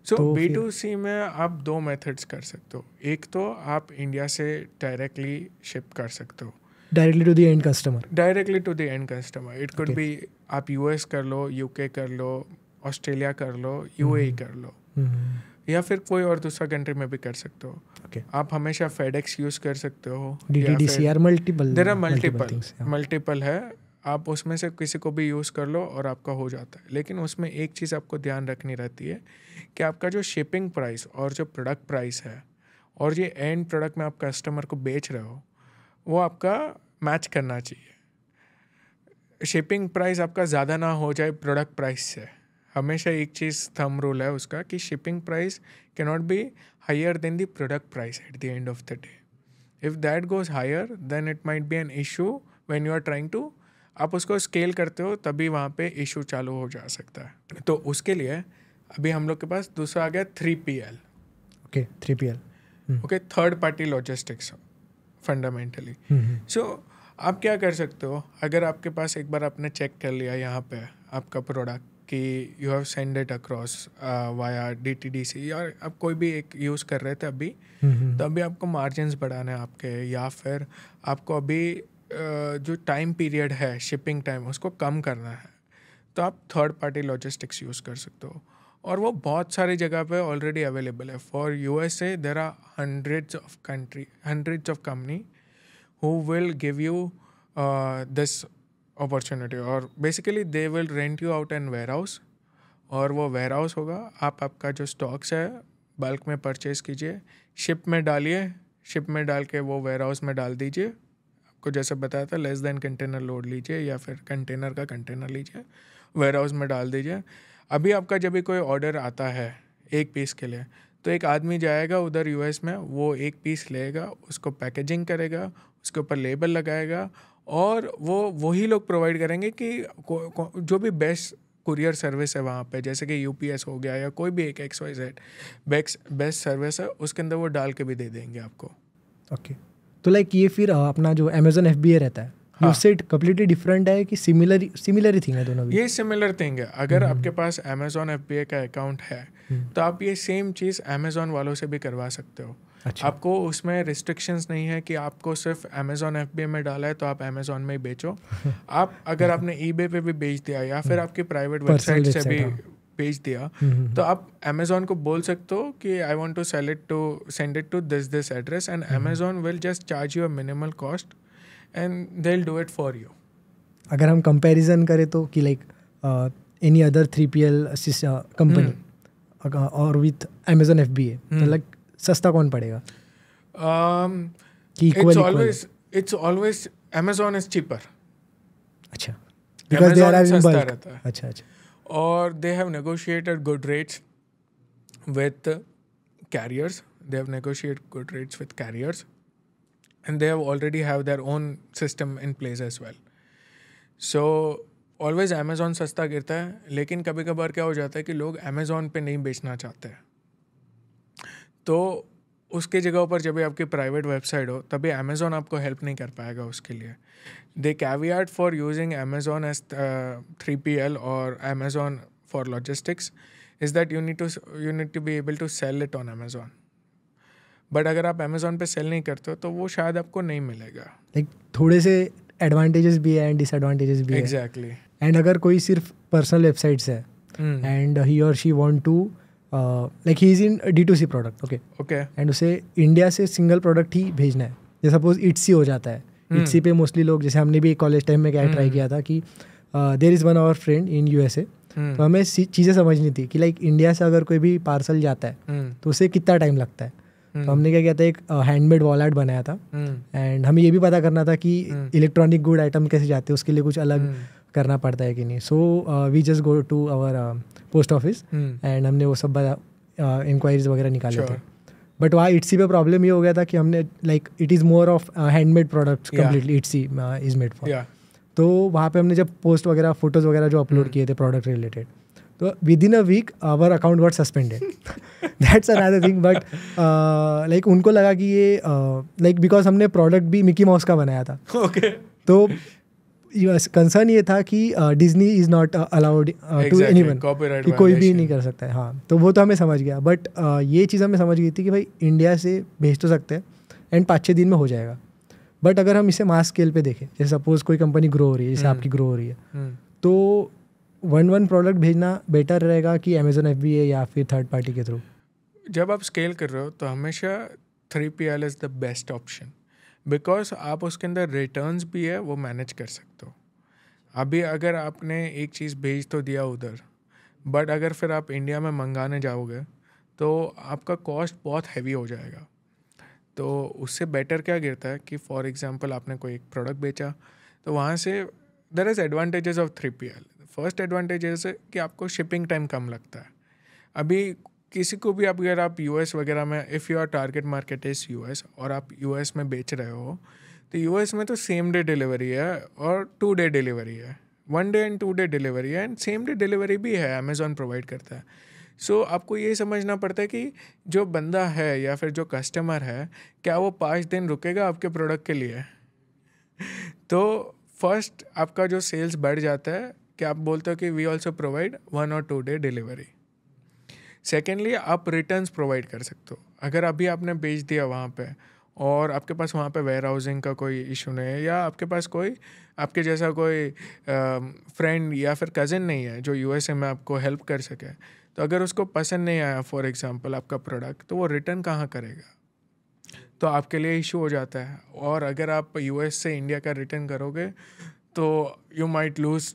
Speaker 1: सो बी टू
Speaker 2: सी में आप दो मेथड्स कर सकते हो एक तो आप इंडिया से डायरेक्टली शिप कर सकते हो
Speaker 1: directly to the end customer
Speaker 2: directly to the end customer it could be आप यूएस कर लो यूके कर लो ऑस्ट्रेलिया कर लो यूएई mm-hmm. कर लो mm-hmm. या फिर कोई और दूसरा कंट्री में भी कर सकते हो okay. आप हमेशा फेडेक्स यूज कर सकते हो मल्टीपल मल्टीपल मल्टीपल है आप उसमें से किसी को भी यूज़ कर लो और आपका हो जाता है लेकिन उसमें एक चीज़ आपको ध्यान रखनी रहती है कि आपका जो शिपिंग प्राइस और जो प्रोडक्ट प्राइस है और ये एंड प्रोडक्ट में आप कस्टमर को बेच रहे हो वो आपका मैच करना चाहिए शिपिंग प्राइस आपका ज़्यादा ना हो जाए प्रोडक्ट प्राइस से हमेशा एक चीज़ थम रूल है उसका कि शिपिंग प्राइस के not be higher than the product price at the end of the day if that goes higher then it might be an issue when you are trying to आप उसको scale करते हो तभी वहाँ पे issue चालू हो जा सकता है तो उसके लिए अभी हम लोग के पास दूसरा आ गया three P L
Speaker 1: okay three P L
Speaker 2: okay third party logistics fundamentally so आप क्या कर सकते हो अगर आपके पास एक बार आपने चेक कर लिया यहाँ पे आपका प्रोडक्ट कि you have send it across via D T D C या आप कोई भी एक यूज़ कर रहे थे अभी हम्म, हम्म। तो अभी आपको मार्जिन बढ़ाना है आपके या फिर आपको अभी जो टाइम पीरियड है शिपिंग टाइम उसको कम करना है तो आप थर्ड पार्टी लॉजिस्टिक्स यूज़ कर सकते हो और वो बहुत सारी जगह पे ऑलरेडी अवेलेबल है for U S A there are hundreds of country hundreds of company who will give you this opportunity और basically they will rent you out and warehouse और वो वेयर हाउस होगा आप आपका जो stocks है bulk में purchase कीजिए शिप में डालिए शिप में डाल के वो वेयर हाउस में डाल दीजिए आपको जैसे बताया था लेस देन कंटेनर लोड लीजिए या फिर कंटेनर का कंटेनर लीजिए वेयर हाउस में डाल दीजिए अभी आपका जब भी कोई ऑर्डर आता है एक पीस के लिए तो एक आदमी जाएगा उधर यू में वो एक पीस लेगा उसको पैकेजिंग करेगा उसके ऊपर लेबल लगाएगा और वो वही लोग प्रोवाइड करेंगे कि को, को, जो भी बेस्ट कुरियर सर्विस है वहाँ पे जैसे कि यूपीएस हो गया या कोई भी एक X Y Z best best service है उसके अंदर वो डाल के भी दे देंगे आपको
Speaker 1: ओके okay. तो लाइक ये फिर अपना जो अमेजोन एफ रहता है हाँ. डिफरेंट है कि सिमिलर सिमिलर ही थिंग है दोनों
Speaker 2: ये सिमिलर थिंग है अगर हम्म। आपके पास अमेजोन एफ का अकाउंट है हम्म। तो आप ये सेम चीज़ अमेजोन वालों से भी करवा सकते हो अच्छा। आपको उसमें रिस्ट्रिक्शंस नहीं है कि आपको सिर्फ अमेजोन एफ में डाला है तो आप अमेजोन में ही बेचो आप अगर आपने ई पे भी बेच दिया या फिर आपकी प्राइवेट वेबसाइट से भी हाँ। भेज दिया तो आप अमेजोन को बोल सकते हो कि I want to sell it to send it to this this address and Amazon will just charge you a minimal cost and they will do it for you
Speaker 1: अगर हम कंपेरिजन करें तो कि like any other three P L company और with Amazon F B A like सस्ता कौन पड़ेगा
Speaker 2: it's always Amazon is cheaper अच्छा अच्छा अच्छा और they have negotiated good rates with carriers they have negotiate good rates with carriers and they have already have their own system in place as well so always Amazon सस्ता गिरता है लेकिन कभी कभार क्या हो जाता है कि लोग अमेजोन पे नहीं बेचना चाहते तो उसके जगह पर जब आपकी प्राइवेट वेबसाइट हो तभी अमेज़ोन आपको हेल्प नहीं कर पाएगा उसके लिए the art for using Amazon as three P L और Amazon for logistics is that you need to you to be able to sell it on Amazon but अगर आप अमेज़ोन पे सेल नहीं करते हो तो वो शायद आपको नहीं मिलेगा
Speaker 1: लाइक थोड़े से एडवांटेजेस भी है एंड डिसएडवांटेजेस भी एग्जैक्टली एंड अगर कोई सिर्फ पर्सनल वेबसाइट्स है एंड ही और she want to like he is in D to C product okay okay and उसे इंडिया से सिंगल प्रोडक्ट ही भेजना है जैसे सपोज इट्सी हो जाता है इट्सी hmm. पे मोस्टली लोग जैसे हमने भी कॉलेज टाइम में क्या ट्राई hmm. किया था कि there is one our friend in U S A तो हमें चीज़ें समझनी थी कि लाइक इंडिया से अगर कोई भी पार्सल जाता है hmm. तो उसे कितना टाइम लगता है तो हमने क्या किया था एक हैंडमेड वॉल आर्ट बनाया था एंड हमें ये भी पता करना था कि इलेक्ट्रॉनिक गुड आइटम कैसे जाते हैं उसके लिए कुछ अलग करना पड़ता है कि नहीं so we just go to our post office and हमने वो सब इंक्वायरीज uh, वगैरह निकाले थे बट वहाँ इट्सी पे प्रॉब्लम ये हो गया था कि हमने like it is more of handmade products completely Etsy is made for तो वहाँ पे हमने जब पोस्ट वगैरह फोटोज़ वगैरह जो अपलोड hmm. किए थे प्रोडक्ट रिलेटेड तो within a week our account what suspended that's another thing but like उनको लगा कि ये लाइक uh, बिकॉज हमने प्रोडक्ट भी मिकी माउस का बनाया था ओके तो कंसर्न ये था कि Disney is not allowed to anyone कोई भी नहीं कर सकता है हाँ तो वो तो हमें समझ गया बट uh, ये चीज़ हमें समझ गई थी कि भाई इंडिया से भेज तो सकते हैं एंड पाँच छः दिन में हो जाएगा बट अगर हम इसे मास स्केल पे देखें जैसे सपोज कोई कंपनी ग्रो हो रही है जैसे हम्म। आपकी ग्रो हो रही है हम्म। तो वन वन प्रोडक्ट भेजना बेटर रहेगा कि अमेजोन एफ या फिर थर्ड पार्टी के थ्रू
Speaker 2: जब आप स्केल कर रहे हो तो हमेशा three P L is the best option because आप उसके अंदर रिटर्न्स भी है वो मैनेज कर सकते हो अभी अगर आपने एक चीज़ भेज तो दिया उधर बट अगर फिर आप इंडिया में मंगाने जाओगे तो आपका कॉस्ट बहुत हैवी हो जाएगा तो उससे बेटर क्या गिरता है कि फॉर एग्जांपल आपने कोई एक प्रोडक्ट बेचा तो वहाँ से there is advantages of three P L first advantage है कि आपको शिपिंग टाइम कम लगता है अभी किसी को भी आप अगर आप यूएस वगैरह में if you are target market is US और आप यूएस में बेच रहे हो तो यूएस में तो सेम डे डिलीवरी है और टू डे डिलीवरी है one day and two day delivery है एंड सेम डे डिलीवरी भी है अमेज़ॉन प्रोवाइड करता है सो so, आपको ये समझना पड़ता है कि जो बंदा है या फिर जो कस्टमर है क्या वो पाँच दिन रुकेगा आपके प्रोडक्ट के लिए तो फर्स्ट आपका जो सेल्स बढ़ जाता है कि आप बोलते हो कि वी ऑल्सो प्रोवाइड वन और टू डे डिलीवरी सेकेंडली आप रिटर्न प्रोवाइड कर सकते हो अगर अभी आपने बेच दिया वहाँ पर और आपके पास वहाँ पे वेयर हाउसिंग का कोई इशू नहीं है या आपके पास कोई आपके जैसा कोई फ्रेंड या फिर कज़न नहीं है जो ए में आपको हेल्प कर सके तो अगर उसको पसंद नहीं आया फॉर एग्ज़ाम्पल आपका प्रोडक्ट तो वो रिटर्न कहाँ करेगा तो आपके लिए इशू हो जाता है और अगर आप एस से इंडिया का रिटर्न करोगे तो you might lose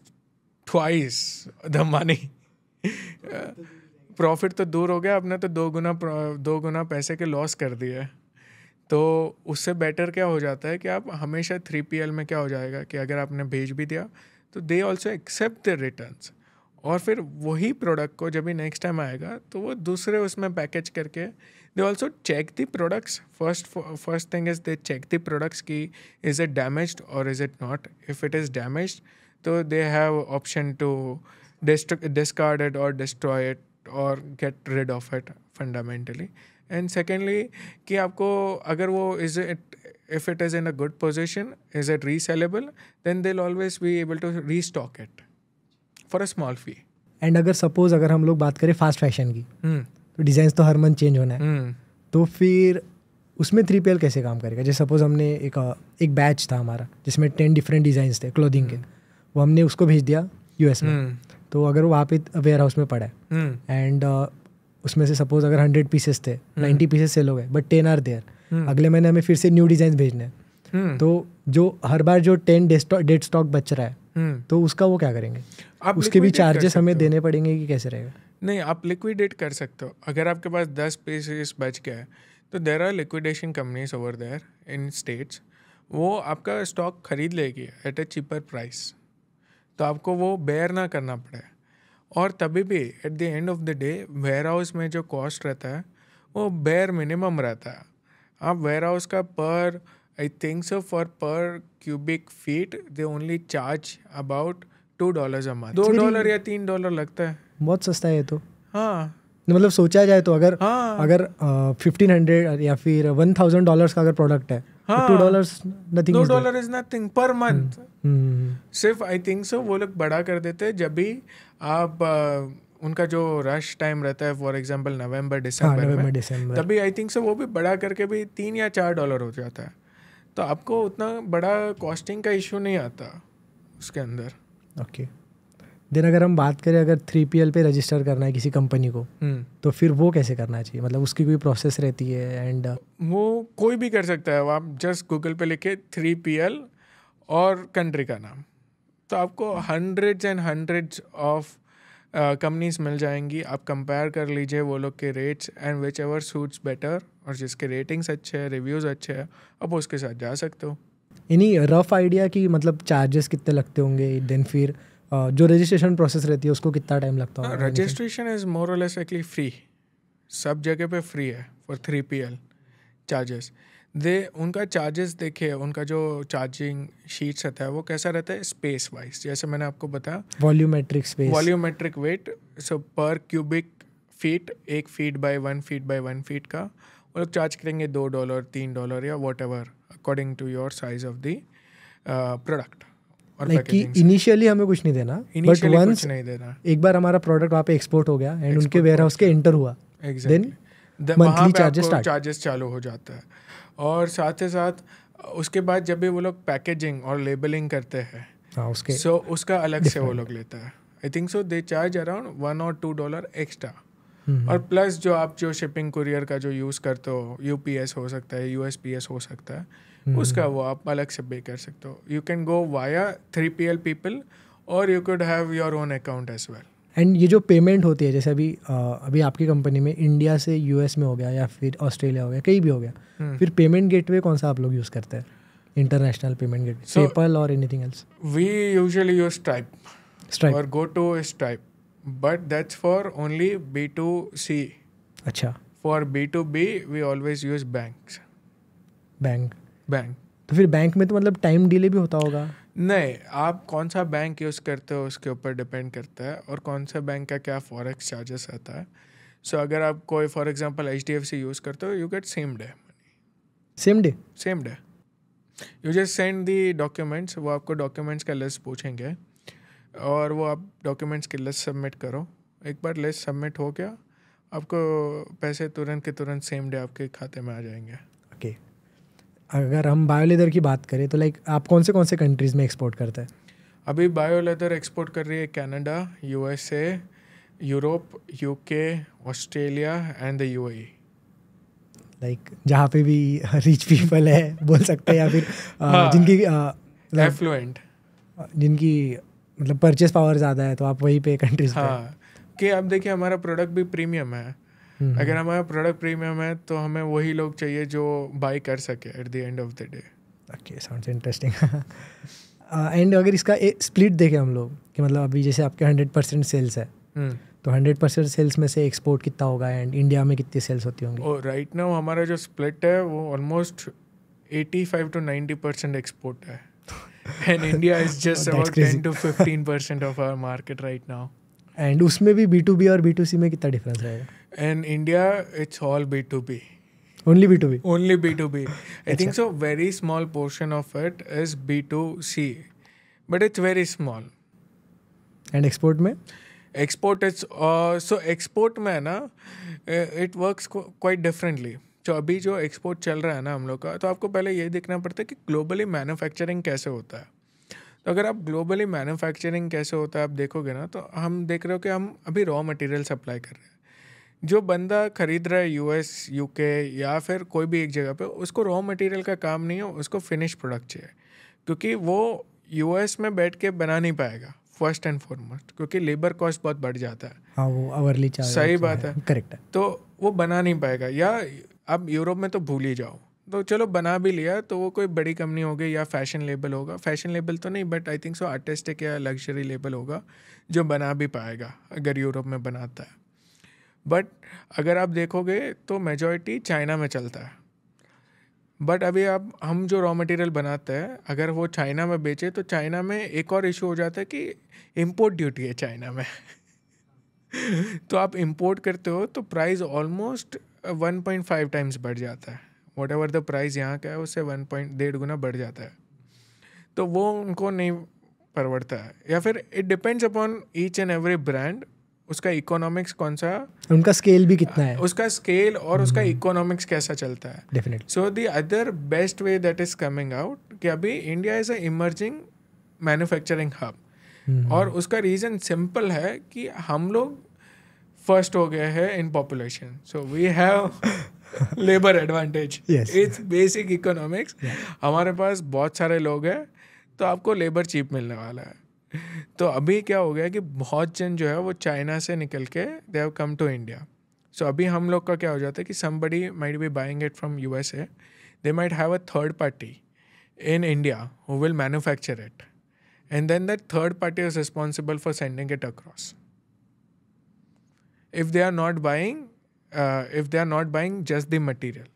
Speaker 2: twice the money profit तो दूर हो गया आपने तो दो गुना दो गुना पैसे के लॉस कर दिए है तो उससे बेटर क्या हो जाता है कि आप हमेशा थ्री पी में क्या हो जाएगा कि अगर आपने भेज भी दिया तो they also accept the return और फिर वही प्रोडक्ट को जब भी नेक्स्ट टाइम आएगा तो वो दूसरे उसमें पैकेज करके they also check the products first first thing is they check the products की इज़ इट डैमेज और is it not if it is damage तो they have option to dist discarded और डिस्ट्रॉय इट और get rid of it fundamentally and secondly कि आपको अगर वो is it if it is in a good position is it resellable then they always be able to री stock it for a small fee
Speaker 1: and अगर suppose अगर हम लोग बात करें फास्ट फैशन की hmm. तो डिज़ाइन तो हर मंथ चेंज होना है hmm. तो फिर उसमें थ्री पी कैसे काम करेगा जैसे सपोज हमने एक एक बैच था हमारा जिसमें टेन डिफरेंट डिजाइन थे क्लोथिंग के hmm. वो हमने उसको भेज दिया यूएस में तो अगर वो वहाँ पे वेयर हाउस में पड़ा है एंड हम्म। uh, उसमें से सपोज अगर हंड्रेड पीसेस थे नाइन्टी पीसेस सेल हो गए बट टेन आर देयर अगले महीने हमें फिर से न्यू डिजाइन भेजने हैं हम्म। तो जो हर बार जो टेन डेड स्टॉक बच रहा है हम्म। तो उसका वो क्या करेंगे
Speaker 2: आप उसके भी चार्जेस हमें
Speaker 1: देने पड़ेंगे कि कैसे रहेगा
Speaker 2: नहीं आप लिक्विडेट कर सकते हो अगर आपके पास दस पीसेस बच गया है तो there are liquidation companies over there in States वो आपका स्टॉक खरीद लेगी एट अ चीपर प्राइस तो आपको वो बेयर ना करना पड़े और तभी भी at the end of the day warehouse में जो कॉस्ट रहता है वो बेयर मिनिमम रहता है आप वेयर हाउस का पर I think so for per cubic feet they only charge about two dollar a दो डॉलर या तीन डॉलर लगता है
Speaker 1: बहुत सस्ता है ये तो हाँ तो मतलब सोचा जाए तो अगर हाँ, अगर फिफ्टीन हंड्रेड या फिर वन थाउजेंड डॉलर का अगर प्रोडक्ट है डॉलर
Speaker 2: हाँ। hmm. hmm, hmm, सिर्फ आई थिंक सो वो लोग बड़ा कर देते हैं जब भी आप उनका जो रश टाइम रहता है फॉर एग्जाम्पल नवम्बर दिसंबर तभी आई थिंक सो वो भी बड़ा करके भी तीन या चार डॉलर हो जाता है तो आपको उतना बड़ा कॉस्टिंग का इशू नहीं आता उसके अंदर
Speaker 1: ओके okay. देन अगर हम बात करें अगर थ्री पी पे रजिस्टर करना है किसी कंपनी को हम्म। तो फिर वो कैसे करना चाहिए मतलब उसकी कोई प्रोसेस रहती है एंड uh,
Speaker 2: वो कोई भी कर सकता है आप जस्ट गूगल पे लिखे थ्री पी और कंट्री का नाम तो आपको hundreds and hundreds of companies मिल जाएंगी आप कंपेयर कर लीजिए वो लोग के rates and whichever suits better और जिसके रेटिंग्स अच्छे हैं रिव्यूज़ अच्छे हैं आप उसके साथ जा सकते हो
Speaker 1: यानी रफ आइडिया कि मतलब चार्जेस कितने लगते होंगे देन फिर जो रजिस्ट्रेशन प्रोसेस रहती है उसको कितना टाइम लगता है registration
Speaker 2: is more less actually free सब जगह पे फ्री है for three P L charges दे उनका चार्जेस देखिए उनका जो चार्जिंग शीट्स रहता है वो कैसा रहता है स्पेस वाइज जैसे मैंने आपको बताया
Speaker 1: volumetric space
Speaker 2: volumetric weight so per cubic feet एक feet by one feet by one feet का वो लोग चार्ज करेंगे दो डॉलर तीन डॉलर या whatever according to your size of the product
Speaker 1: like कि इनिशियली हमें कुछ नहीं देना बट वंस नहीं देना एक बार हमारा प्रोडक्ट वहाँ पे एक्सपोर्ट हो गया एंड उनके वेयर हाउस के एंटर हुआ देन मंथली चार्जेस
Speaker 2: चार्जेस चालू हो जाता है और साथ ही साथ उसके बाद जब भी वो लोग पैकेजिंग और लेबलिंग करते हैं हाँ, उसके सो so, उसका अलग से वो लोग लेता है I think so they charge around one और टू डॉलर एक्स्ट्रा और प्लस जो आप जो शिपिंग कुरियर का जो यूज़ करते हो यूपीएस हो सकता है यूएसपीएस हो सकता है उसका हम्म। वो आप अलग से पे कर सकते हो you can go via three P L people और you can have your own account as well
Speaker 1: and ये जो पेमेंट होती है जैसे अभी आ, अभी आपकी कंपनी में इंडिया से यूएस में हो गया या फिर ऑस्ट्रेलिया हो गया कहीं भी हो गया हम्म। फिर पेमेंट गेटवे कौन सा आप लोग यूज़ करते हैं इंटरनेशनल पेमेंट गेट पेपल और anything else
Speaker 2: we usually use type Stripe और go to Stripe but that's for only B to C अच्छा for B to B we always use
Speaker 1: bank bank bank तो फिर bank में तो मतलब time delay भी होता होगा
Speaker 2: नहीं आप कौन सा बैंक यूज़ करते हो उसके ऊपर डिपेंड करता है और कौन सा बैंक का क्या फॉरेक्स चार्जेस आता है सो so, अगर आप कोई for example H D F C use करते हो you get same day same day same day you just send the documents वो आपको डॉक्यूमेंट्स का लिस्ट पूछेंगे और वो आप डॉक्यूमेंट्स की लिस्ट सबमिट करो एक बार लिस्ट सबमिट हो गया आपको पैसे तुरंत के तुरंत सेम डे आपके खाते में आ जाएंगे ओके
Speaker 1: okay. अगर हम बायो लेदर की बात करें तो लाइक आप कौन से कौन से कंट्रीज़ में एक्सपोर्ट करते हैं
Speaker 2: अभी बायो लेदर एक्सपोर्ट कर रही है Canada USA Europe UK Australia and the UAE
Speaker 1: like जहाँ पे भी रिच पीपल है बोल सकते हैं या फिर हाँ, जिनकी एफ्लुएंट जिनकी मतलब परचेस पावर ज़्यादा है तो आप वहीं पे कंट्रीज हाँ पे।
Speaker 2: कि आप देखिए हमारा प्रोडक्ट भी प्रीमियम है हम्म। अगर हमारा प्रोडक्ट प्रीमियम है तो हमें वही लोग चाहिए जो बाई कर सके at the end of the day
Speaker 1: okay sounds interesting and अगर इसका स्प्लिट देखें हम लोग कि मतलब अभी जैसे आपके हंड्रेड परसेंट सेल्स है हम्म। तो हंड्रेड परसेंट सेल्स में से एक्सपोर्ट कितना होगा एंड इंडिया में कितनी सेल्स होती
Speaker 2: होंगी राइट नाउ हमारा जो स्प्लिट है वो almost eighty five to ninety percent export है and India is just about ten to fifteen percent of our market right now
Speaker 1: and उसमें भी बी टू बी और बी टू सी में कितना डिफरेंस रहेगा
Speaker 2: in India, it's all B Only B Only B2B. I think so. Very small portion of it is C but it's very small. And export में export it's so export में है ना it work quite differently तो अभी जो export चल रहा है ना हम लोग का तो आपको पहले ये देखना पड़ता है कि ग्लोबली मैन्युफैक्चरिंग कैसे होता है तो अगर आप ग्लोबली मैन्युफैक्चरिंग कैसे होता है आप देखोगे ना तो हम देख रहे हो कि हम अभी रॉ मटेरियल सप्लाई कर रहे हैं जो बंदा खरीद रहा है यूएस यूके या फिर कोई भी एक जगह पे उसको रॉ मटेरियल का काम नहीं है उसको फिनिश प्रोडक्ट चाहिए क्योंकि वो यूएस में बैठ के बना नहीं पाएगा फर्स्ट एंड फॉरमोस्ट क्योंकि लेबर कॉस्ट बहुत बढ़ जाता है
Speaker 1: हाँ वो अवरली चार्ज सही बात है करेक्ट है
Speaker 2: तो वो बना नहीं पाएगा या अब यूरोप में तो भूल ही जाओ तो चलो बना भी लिया तो वो कोई बड़ी कंपनी होगी या फैशन लेबल होगा फैशन लेबल तो नहीं but I think so artistic या लग्जरी लेबल होगा जो बना भी पाएगा अगर यूरोप में बनाता है बट अगर आप देखोगे तो मेजॉरिटी चाइना में चलता है बट अभी आप हम जो रॉ मटेरियल बनाते हैं अगर वो चाइना में बेचे तो चाइना में एक और इशू हो जाता है कि इम्पोर्ट ड्यूटी है चाइना में तो आप इम्पोर्ट करते हो तो price almost one point five times बढ़ जाता है वॉट एवर द प्राइस यहाँ का है उससे वन पॉइंट डेढ़ गुना बढ़ जाता है तो वो उनको नहीं परवड़ता है या फिर it depends upon each and every brand उसका इकोनॉमिक्स कौन सा
Speaker 1: उनका स्केल भी कितना है
Speaker 2: उसका स्केल और हम्म। उसका इकोनॉमिक्स कैसा चलता है definitely so the other best way that is coming out कि अभी India is a emerging manufacturing hub और उसका रीज़न सिंपल है कि हम लोग फर्स्ट हो गए हैं in population so we have labour advantage it's basic economics हमारे पास बहुत सारे लोग हैं तो आपको लेबर चीप मिलने वाला है तो अभी क्या हो गया कि बहुत जन जो है वो चाइना से निकल के they have come to India so अभी हम लोग का क्या हो जाता है कि somebody might be buying it from U S A they might have a third party in India who will manufacture it and then that third party is responsible for sending it across if they are not buying if they are not buying just the material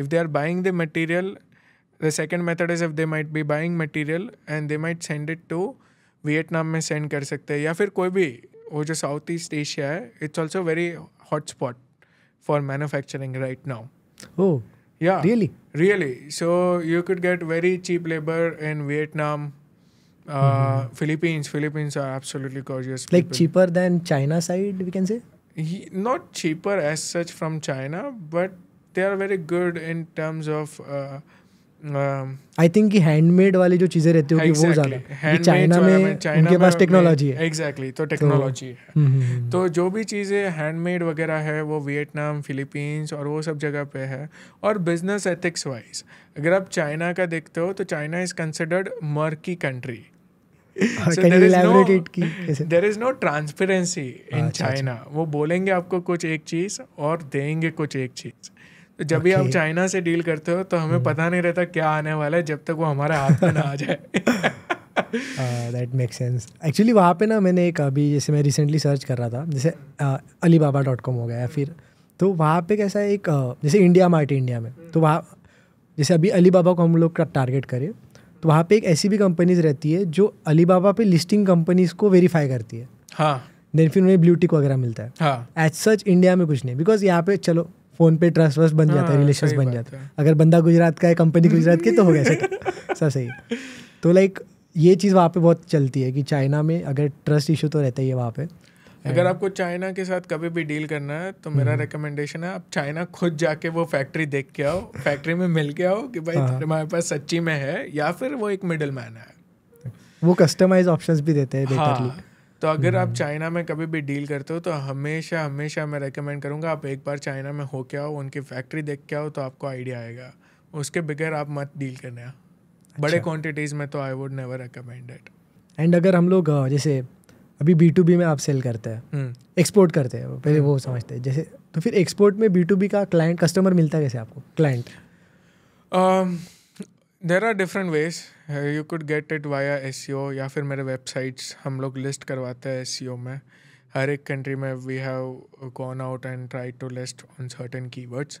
Speaker 2: if they are buying the material the second method is if they might be buying material and they might send it to Vietnam में send कर सकते हैं या फिर कोई भी वो जो साउथ ईस्ट एशिया है it's also very hot spot for manufacturing right now या really really so you could get very cheap labour in Vietnam Philippines Philippines are absolutely cautious like cheaper
Speaker 1: than China side we can say
Speaker 2: not cheaper as such from China but they are very good in terms of I
Speaker 1: think कि handmade वाली जो चीज़ें रहती होगी exactly. वो ज़्यादा China में उनके पास टेक्नोलॉजी है एग्जैक्टली exactly, तो टेक्नोलॉजी तो- है हम्म, हम्म,
Speaker 2: हम्म। तो जो भी चीज़ें हैंडमेड वगैरह है वो वियतनाम फिलीपींस और वो सब जगह पे है और बिजनेस एथिक्स वाइज अगर आप चाइना का देखते हो तो China is considered murky country there is no transparency in China वो बोलेंगे आपको कुछ एक चीज़ और देंगे कुछ एक चीज़ जब भी okay. आप चाइना से डील करते हो तो हमें hmm. पता नहीं रहता क्या आने वाला है जब तक वो हमारे हाथ में ना आ
Speaker 1: जाए दैट मेक सेंस एक्चुअली वहाँ पे ना मैंने एक अभी जैसे मैं रिसेंटली सर्च कर रहा था जैसे अली बाबा डॉट कॉम हो गया फिर तो वहाँ पे कैसा है एक uh, जैसे इंडिया मार्ट इंडिया में तो वहाँ जैसे अभी अली बाबा को हम लोग का टारगेट करें तो वहाँ पे एक ऐसी भी कंपनीज रहती है जो अली बाबा पे लिस्टिंग कंपनीज को वेरीफाई करती है हाँ देन फिर उन्हें ब्लूटिक वगैरह मिलता है एज सच इंडिया में कुछ नहीं बिकॉज यहाँ पे चलो फोन पे ट्रस्ट वस्ट बन जाता है रिलेशन हाँ, बन जाता है अगर बंदा गुजरात का है कंपनी गुजरात की तो हो गया सेटल सब सही तो लाइक ये चीज़ वहाँ पे बहुत चलती है कि चाइना में अगर ट्रस्ट इशू तो रहता ही है वहाँ पे अगर आपको
Speaker 2: चाइना के साथ कभी भी डील करना है तो मेरा रिकमेंडेशन हम्म। है आप चाइना खुद जाके वो फैक्ट्री देख के आओ फैक्ट्री में मिल के आओ कि भाई हमारे हाँ, हाँ। पास सच्ची में है या फिर वो एक मिडिल मैन है
Speaker 1: वो कस्टमाइज ऑप्शंस भी देते हैं हाँ,
Speaker 2: तो अगर आप हम्म। चाइना में कभी भी डील करते हो तो हमेशा हमेशा मैं रेकमेंड करूँगा आप एक बार चाइना में हो के आओ उनकी फैक्ट्री देख के आओ तो आपको आइडिया आएगा उसके बगैर आप मत डील करने अच्छा। बड़े क्वान्टिटीज़ में तो I would never recommend it
Speaker 1: and अगर हम लोग जैसे अभी बी टू बी में आप सेल करते हैं एक्सपोर्ट हम्म। करते हैं पहले वो हम्म। समझते हैं जैसे तो फिर एक्सपोर्ट में बी टू बी का क्लाइंट कस्टमर मिलता है कैसे आपको client
Speaker 2: there are different ways you could get it via एस या फिर मेरे वेबसाइट्स हम लोग लिस्ट करवाते हैं एस e में हर एक कंट्री में we have gone out and try to list on certain keywords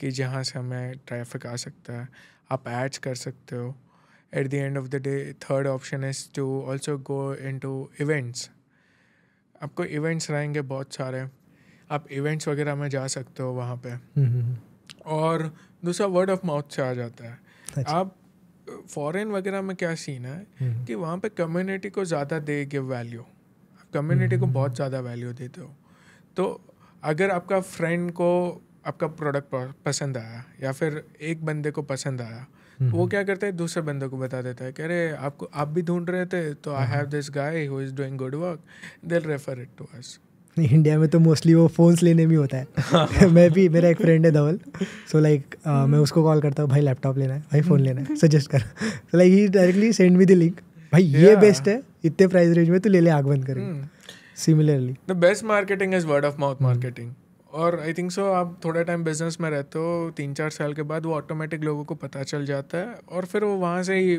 Speaker 2: कि जहाँ से हमें ट्रैफिक आ सकता है आप एड्स कर सकते हो at the end of the day third option is to also go into events आपको इवेंट्स रहेंगे बहुत सारे आप इवेंट्स वगैरह में जा सकते हो वहाँ पे हम्म, हम्म, हम्म। और दूसरा वर्ड ऑफ माउथ से आ जाता है अच्छा। आप फॉरेन वगैरह में क्या सीन है हम्म। कि वहाँ पे कम्युनिटी को ज़्यादा दे गिव वैल्यू कम्युनिटी को हम्म। बहुत ज़्यादा वैल्यू देते हो तो अगर आपका फ्रेंड को आपका प्रोडक्ट पसंद आया या फिर एक बंदे को पसंद आया तो वो हम्म। क्या करता है दूसरे बंदे को बता देता है कि अरे आपको आप भी ढूंढ रहे थे तो I have this guy who is doing good work they'll refer it to us
Speaker 1: नहीं इंडिया में तो मोस्टली वो फ़ोन्स लेने में होता है मैं भी मेरा एक फ्रेंड है Dhaval so like uh, hmm. मैं उसको कॉल करता हूँ भाई लैपटॉप लेना है भाई फ़ोन hmm. लेना है सजेस्ट कर so like he directly send me the link भाई ये बेस्ट है इतने प्राइस रेंज में तो ले ले आग बंद करेंगे similarly
Speaker 2: the best marketing is word of mouth marketing और आई थिंक सो आप थोड़ा टाइम बिजनेस में रहते हो तीन चार साल के बाद वो ऑटोमेटिक लोगों को पता चल जाता है और फिर वो वहाँ से ही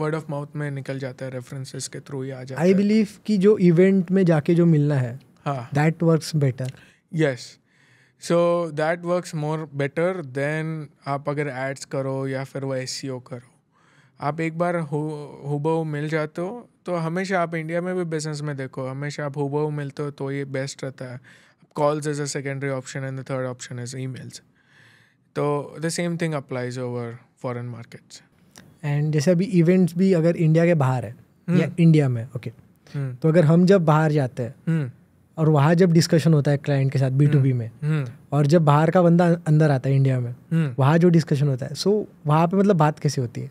Speaker 2: वर्ड ऑफ माउथ में निकल जाता है रेफरेंसेस के थ्रू ही आ जाता है आई
Speaker 1: बिलीव कि जो इवेंट में जाके जो मिलना है that works better
Speaker 2: yes so that works more better than आप अगर एड्स करो या फिर वो एस e करो आप एक बार हुबहू मिल जाते हो तो हमेशा आप इंडिया में भी बिजनेस में देखो हमेशा आप हुबहू मिलते हो तो ये बेस्ट रहता है calls as a secondary option and the third option is mails तो the same thing applies over foreign markets
Speaker 1: and जैसे अभी इवेंट्स भी अगर इंडिया के बाहर है या इंडिया हम्म। में ओके हम्म। तो अगर हम जब बाहर जाते हैं हम्म। और वहाँ जब डिस्कशन होता है क्लाइंट के साथ बी टू बी में हम्म। और जब बाहर का बंदा अं-, अंदर आता है इंडिया में हम्म। वहाँ जो डिस्कशन होता है सो वहाँ पे मतलब बात कैसी होती है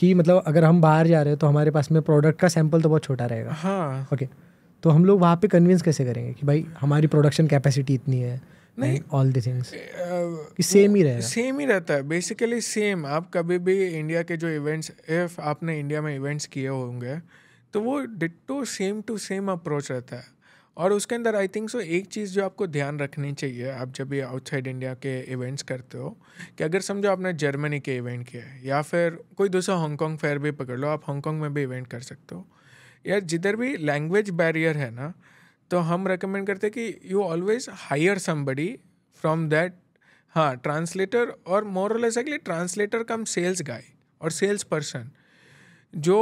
Speaker 1: कि मतलब अगर हम बाहर जा रहे हैं तो हमारे पास में प्रोडक्ट का सैम्पल तो बहुत छोटा रहेगा हाँ ओके तो हम लोग वहाँ पे कन्विंस कैसे करेंगे कि भाई हमारी प्रोडक्शन कैपेसिटी इतनी है नहीं ऑल द थिंग्स सेम ही रहेगा
Speaker 2: सेम ही रहता है बेसिकली सेम आप कभी भी इंडिया के जो इवेंट्स इफ आपने इंडिया में इवेंट्स किए होंगे तो वो ditto same to same approach रहता है और उसके अंदर आई थिंक सो एक चीज़ जो आपको ध्यान रखनी चाहिए आप जब भी आउटसाइड इंडिया के इवेंट्स करते हो कि अगर समझो आपने जर्मनी के इवेंट किया है या फिर कोई दूसरा हांगकॉन्ग फेयर भी पकड़ लो आप हांगकॉन्ग में भी इवेंट कर सकते हो या जिधर भी लैंग्वेज बैरियर है ना तो हम रिकमेंड करते हैं कि you always hire somebody from that हाँ ट्रांसलेटर और more or less actually translator cum sales guy और सेल्स पर्सन जो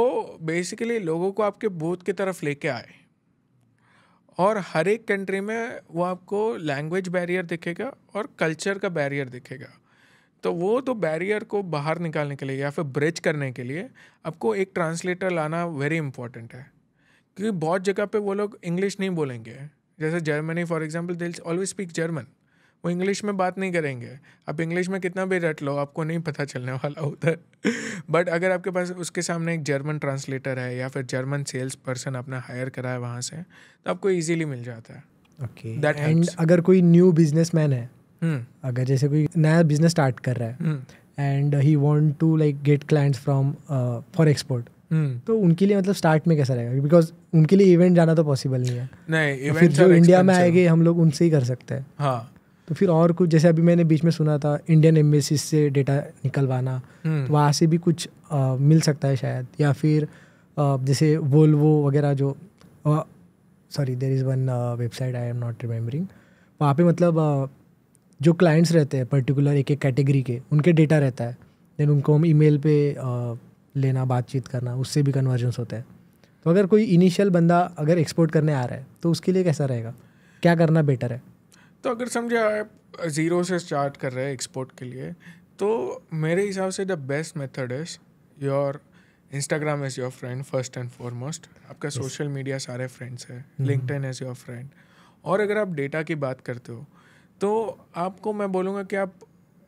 Speaker 2: बेसिकली लोगों को आपके बूथ की तरफ लेके आए और हर एक कंट्री में वो आपको लैंग्वेज बैरियर दिखेगा और कल्चर का बैरियर दिखेगा तो वो तो बैरियर को बाहर निकालने के लिए या फिर ब्रिज करने के लिए आपको एक ट्रांसलेटर लाना वेरी इंपॉर्टेंट है क्योंकि बहुत जगह पे वो लोग इंग्लिश नहीं बोलेंगे जैसे Germany for example they'll always speak German वो इंग्लिश में बात नहीं करेंगे आप इंग्लिश में कितना भी रट लो आपको नहीं पता चलने वाला उधर बट अगर आपके पास उसके सामने एक जर्मन ट्रांसलेटर है या फिर जर्मन सेल्स पर्सन अपना हायर करा है वहाँ से तो आपको ईजिली मिल जाता है
Speaker 1: ओके दैट एंड अगर कोई न्यू बिजनेस मैन है hmm. अगर जैसे कोई नया बिजनेस स्टार्ट कर रहा है and he want to like get clients from for export तो उनके लिए मतलब स्टार्ट में कैसा रहेगा बिकॉज उनके लिए इवेंट जाना तो पॉसिबल नहीं है नहीं इवेंट जो इंडिया में आएंगे हम लोग उनसे ही कर सकते हैं हाँ तो फिर और कुछ जैसे अभी मैंने बीच में सुना था इंडियन एम्बेसी से डेटा निकलवाना हम्म। तो वहाँ से भी कुछ आ, मिल सकता है शायद या फिर आ, जैसे वोल्वो वगैरह जो sorry there is one website I am not remembering वहाँ पे मतलब आ, जो क्लाइंट्स रहते हैं पर्टिकुलर एक एक कैटेगरी के उनके डेटा रहता है देन उनको हम ई मेल लेना बातचीत करना उससे भी कन्वर्जेंस होता है तो अगर कोई इनिशियल बंदा अगर एक्सपोर्ट करने आ रहा है तो उसके लिए कैसा रहेगा क्या करना बेटर है
Speaker 2: तो अगर समझे आप ज़ीरो से स्टार्ट कर रहे हैं एक्सपोर्ट के लिए तो मेरे हिसाब से the best method is your Instagram is your friend first and foremost आपका सोशल मीडिया सारे फ्रेंड्स है लिंकड इज़ योर फ्रेंड और अगर आप डेटा की बात करते हो तो आपको मैं बोलूँगा कि आप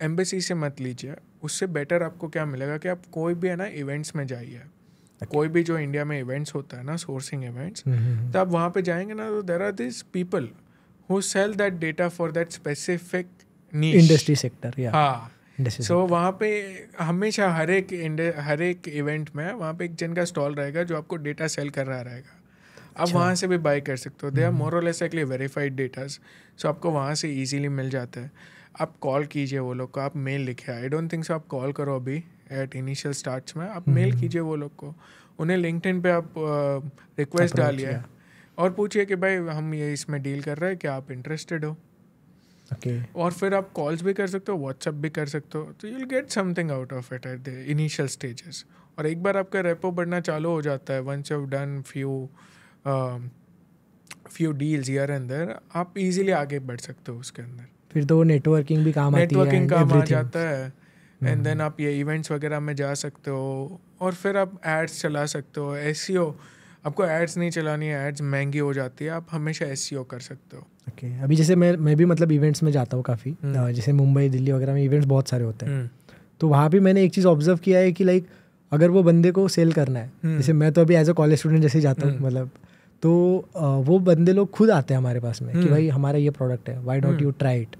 Speaker 2: एम्बेसी से मत लीजिए उससे बेटर आपको क्या मिलेगा कि आप कोई भी है ना इवेंट्स में जाइए okay. कोई भी जो इंडिया में इवेंट्स होता है ना सोर्सिंग इवेंट्स mm-hmm. तो आप वहाँ पे जाएंगे ना तो there are this people who sell that data for that specific industry sector हाँ सो so, वहाँ पे हमेशा हर एक हर एक इवेंट में वहाँ पे एक जन का स्टॉल रहेगा जो आपको डेटा सेल कर रहा रहेगा आप अच्छा। वहाँ से भी बाई कर सकते हो दे आर मोर और less actually verified datas so आपको वहाँ से ईजीली मिल जाता है आप कॉल कीजिए वो लोग को आप मेल लिखे आई डोंट थिंक सो आप कॉल करो अभी एट इनिशियल स्टार्ट में आप मेल हम्म। कीजिए वो लोग को उन्हें लिंकड पे आप रिक्वेस्ट डालिए और पूछिए कि भाई हम ये इसमें डील कर रहे हैं क्या आप इंटरेस्टेड हो ओके okay. और फिर आप कॉल्स भी कर सकते हो व्हाट्सअप भी कर सकते हो तो you'll get something out of it at the initial stages और एक बार आपका रेपो बढ़ना चालू हो जाता है once you done few few deals year अंदर आप इजीली आगे बढ़ सकते हो उसके अंदर
Speaker 1: फिर तो नेटवर्किंग भी काम नेटवर्किंग काम आ जाता
Speaker 2: है एंड देन हम्म। आप ये इवेंट्स वगैरह में जा सकते हो और फिर आप एड्स चला सकते हो एस आपको एड्स नहीं चलानी है एड्स महंगी हो जाती है आप हमेशा एस e कर सकते
Speaker 1: हो ओके okay. अभी जैसे मैं मैं भी मतलब इवेंट्स में जाता हूँ काफ़ी हम्म। जैसे मुंबई दिल्ली वगैरह में इवेंट्स बहुत सारे होते हैं हम्म। तो वहाँ भी मैंने एक चीज़ ऑब्जर्व किया है कि लाइक अगर वो बंदे को सेल करना है हम्म। जैसे मैं तो अभी एज अ कॉलेज स्टूडेंट जैसे जाता हूँ मतलब तो वो बंदे लोग खुद आते हैं हमारे पास में कि भाई हमारा ये प्रोडक्ट है why don't you try it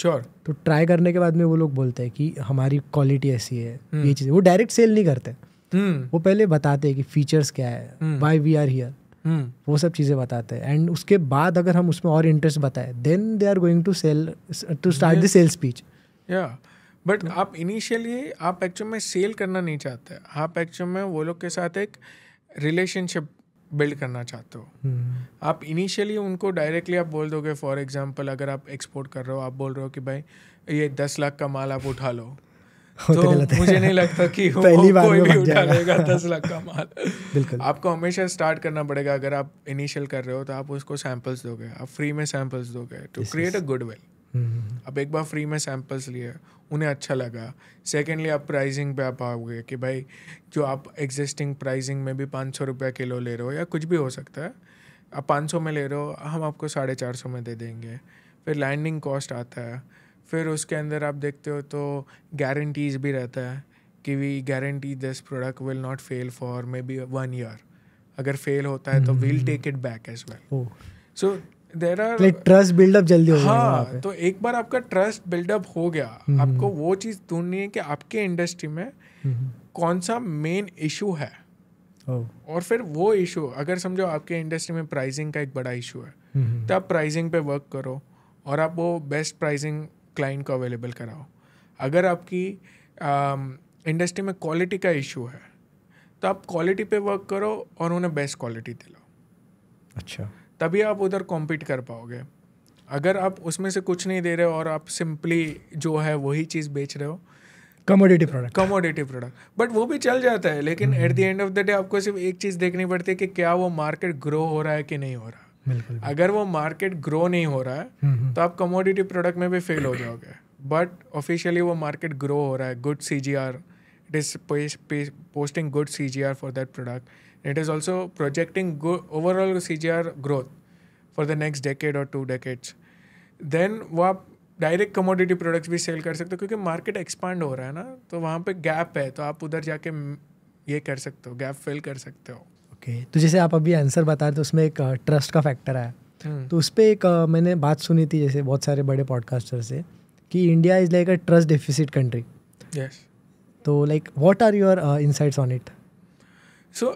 Speaker 1: sure तो ट्राई करने के बाद में वो लोग बोलते हैं कि हमारी क्वालिटी ऐसी है ये चीज़ वो डायरेक्ट सेल नहीं करते हम्म। वो पहले बताते हैं कि फीचर्स क्या है वाई वी आर हियर वो सब चीज़ें बताते हैं एंड उसके बाद अगर हम उसमें और इंटरेस्ट बताए then they are going to sell to start the speech
Speaker 2: या बट आप इनिशियली आप एक्चुअल में सेल करना नहीं चाहते आप एक्चुअल में वो लोग के साथ एक रिलेशनशिप बिल्ड करना चाहते हो hmm. आप इनिशियली उनको डायरेक्टली आप बोल दोगे फॉर एग्जांपल अगर आप एक्सपोर्ट कर रहे हो आप बोल रहे हो कि भाई ये दस लाख का माल आप उठा लो तो मुझे नहीं लगता कि पहली बार कोई भी उठा लेगा दस लाख का माल बिल्कुल आपको हमेशा स्टार्ट करना पड़ेगा अगर आप इनिशियल कर रहे हो तो आप उसको सैंपल्स दोगे आप फ्री में सैंपल्स दोगे टू क्रिएट अ गुड अब एक बार फ्री में सैंपल्स लिए उन्हें अच्छा लगा सेकेंडली आप प्राइसिंग पे आप आओगे कि भाई जो आप एग्जिस्टिंग प्राइसिंग में भी पाँच सौ रुपया किलो ले रहे हो या कुछ भी हो सकता है आप पाँच सौ में ले रहे हो हम आपको साढ़े चार सौ में दे देंगे फिर लैंडिंग कॉस्ट आता है फिर उसके अंदर आप देखते हो तो गारंटीज भी रहता है कि we guarantee this product will not fail for maybe one year अगर फेल होता है तो will take it back as well so there are trust buildup जल्दी हो हाँ तो एक बार आपका ट्रस्ट बिल्डअप हो गया hmm. आपको वो चीज़ ढूंढनी है कि आपके इंडस्ट्री में hmm. कौन सा मेन इशू है Oh. और फिर वो इशू अगर समझो आपके इंडस्ट्री में प्राइसिंग का एक बड़ा इशू है mm-hmm. तो आप प्राइसिंग पे वर्क करो और आप वो बेस्ट प्राइसिंग क्लाइंट को अवेलेबल कराओ अगर आपकी इंडस्ट्री में क्वालिटी का इशू है तो आप क्वालिटी पे वर्क करो और उन्हें बेस्ट क्वालिटी दिलाओ अच्छा तभी आप उधर कॉम्पीट कर पाओगे अगर आप उसमें से कुछ नहीं दे रहे हो और आप सिंपली जो है वही चीज़ बेच रहे हो
Speaker 1: commodity product
Speaker 2: commodity product but वो भी चल जाता है लेकिन at the end of the day आपको सिर्फ एक चीज़ देखनी पड़ती है कि क्या वो मार्केट ग्रो हो रहा है कि नहीं हो रहा बिल्कुल अगर वो मार्केट ग्रो नहीं हो रहा है हम्म, हम्म। तो आप कमोडिटी प्रोडक्ट में भी फेल हो जाओगे बट ऑफिशियली वो मार्केट ग्रो हो रहा है good C G R it is posting good C G R for that product it is also projecting overall C G R growth for the next decade और two decades then वो आप direct commodity products भी sell कर सकते हो क्योंकि market expand हो रहा है ना तो वहाँ पे गैप है तो आप उधर जाके ये कर सकते हो गैप फिल कर सकते हो ओके
Speaker 1: okay. तो जैसे आप अभी आंसर बता रहे तो उसमें एक ट्रस्ट uh, का फैक्टर आया हम्म। तो उस पर एक uh, मैंने बात सुनी थी जैसे बहुत सारे बड़े पॉडकास्टर से कि India is like a trust deficit country yes तो like what are your insights on it
Speaker 2: so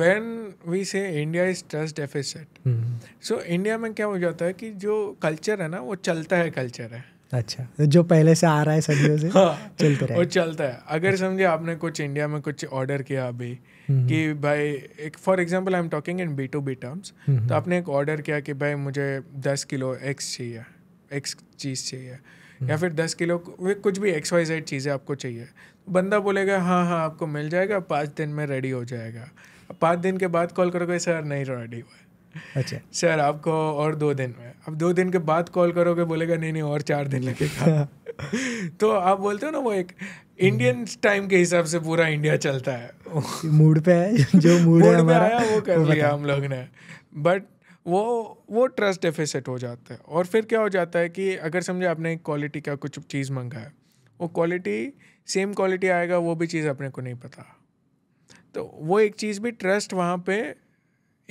Speaker 2: when we say India is trust deficit so India में क्या हो जाता है कि जो कल्चर है ना वो चलता है कल्चर है
Speaker 1: अच्छा तो जो पहले से आ रहा है सदियों से हाँ, चलते रहे वो
Speaker 2: चलता है अगर समझे आपने कुछ इंडिया में कुछ ऑर्डर किया अभी हम्म। कि भाई एक for example I am talking in B to B terms तो आपने एक ऑर्डर किया कि भाई मुझे दस किलो एक्स चाहिए एक्स चीज़ चाहिए हम्म। या फिर दस किलो कुछ भी एक्स वाई जेड चीज़ें आपको चाहिए तो बंदा बोलेगा हाँ हाँ आपको मिल जाएगा पाँच दिन में रेडी हो जाएगा पाँच दिन के बाद कॉल करोगे सर नहीं रेडी हुआ अच्छा सर आपको और दो दिन में अब दो दिन के बाद कॉल करोगे बोलेगा नहीं नहीं और चार दिन लगेगा तो आप बोलते हो ना वो एक इंडियन टाइम हम्म। के हिसाब से पूरा इंडिया चलता
Speaker 1: है मूड पे है जो मूड है हमारा आया वो कर वो लिया हम लोग
Speaker 2: ने बट वो वो ट्रस्ट डेफिसिट हो जाता है और फिर क्या हो जाता है कि अगर समझे आपने क्वालिटी का कुछ चीज़ मंगा है वो क्वालिटी सेम क्वालिटी आएगा वो भी चीज़ अपने को नहीं पता तो वो एक चीज़ भी ट्रस्ट वहाँ पे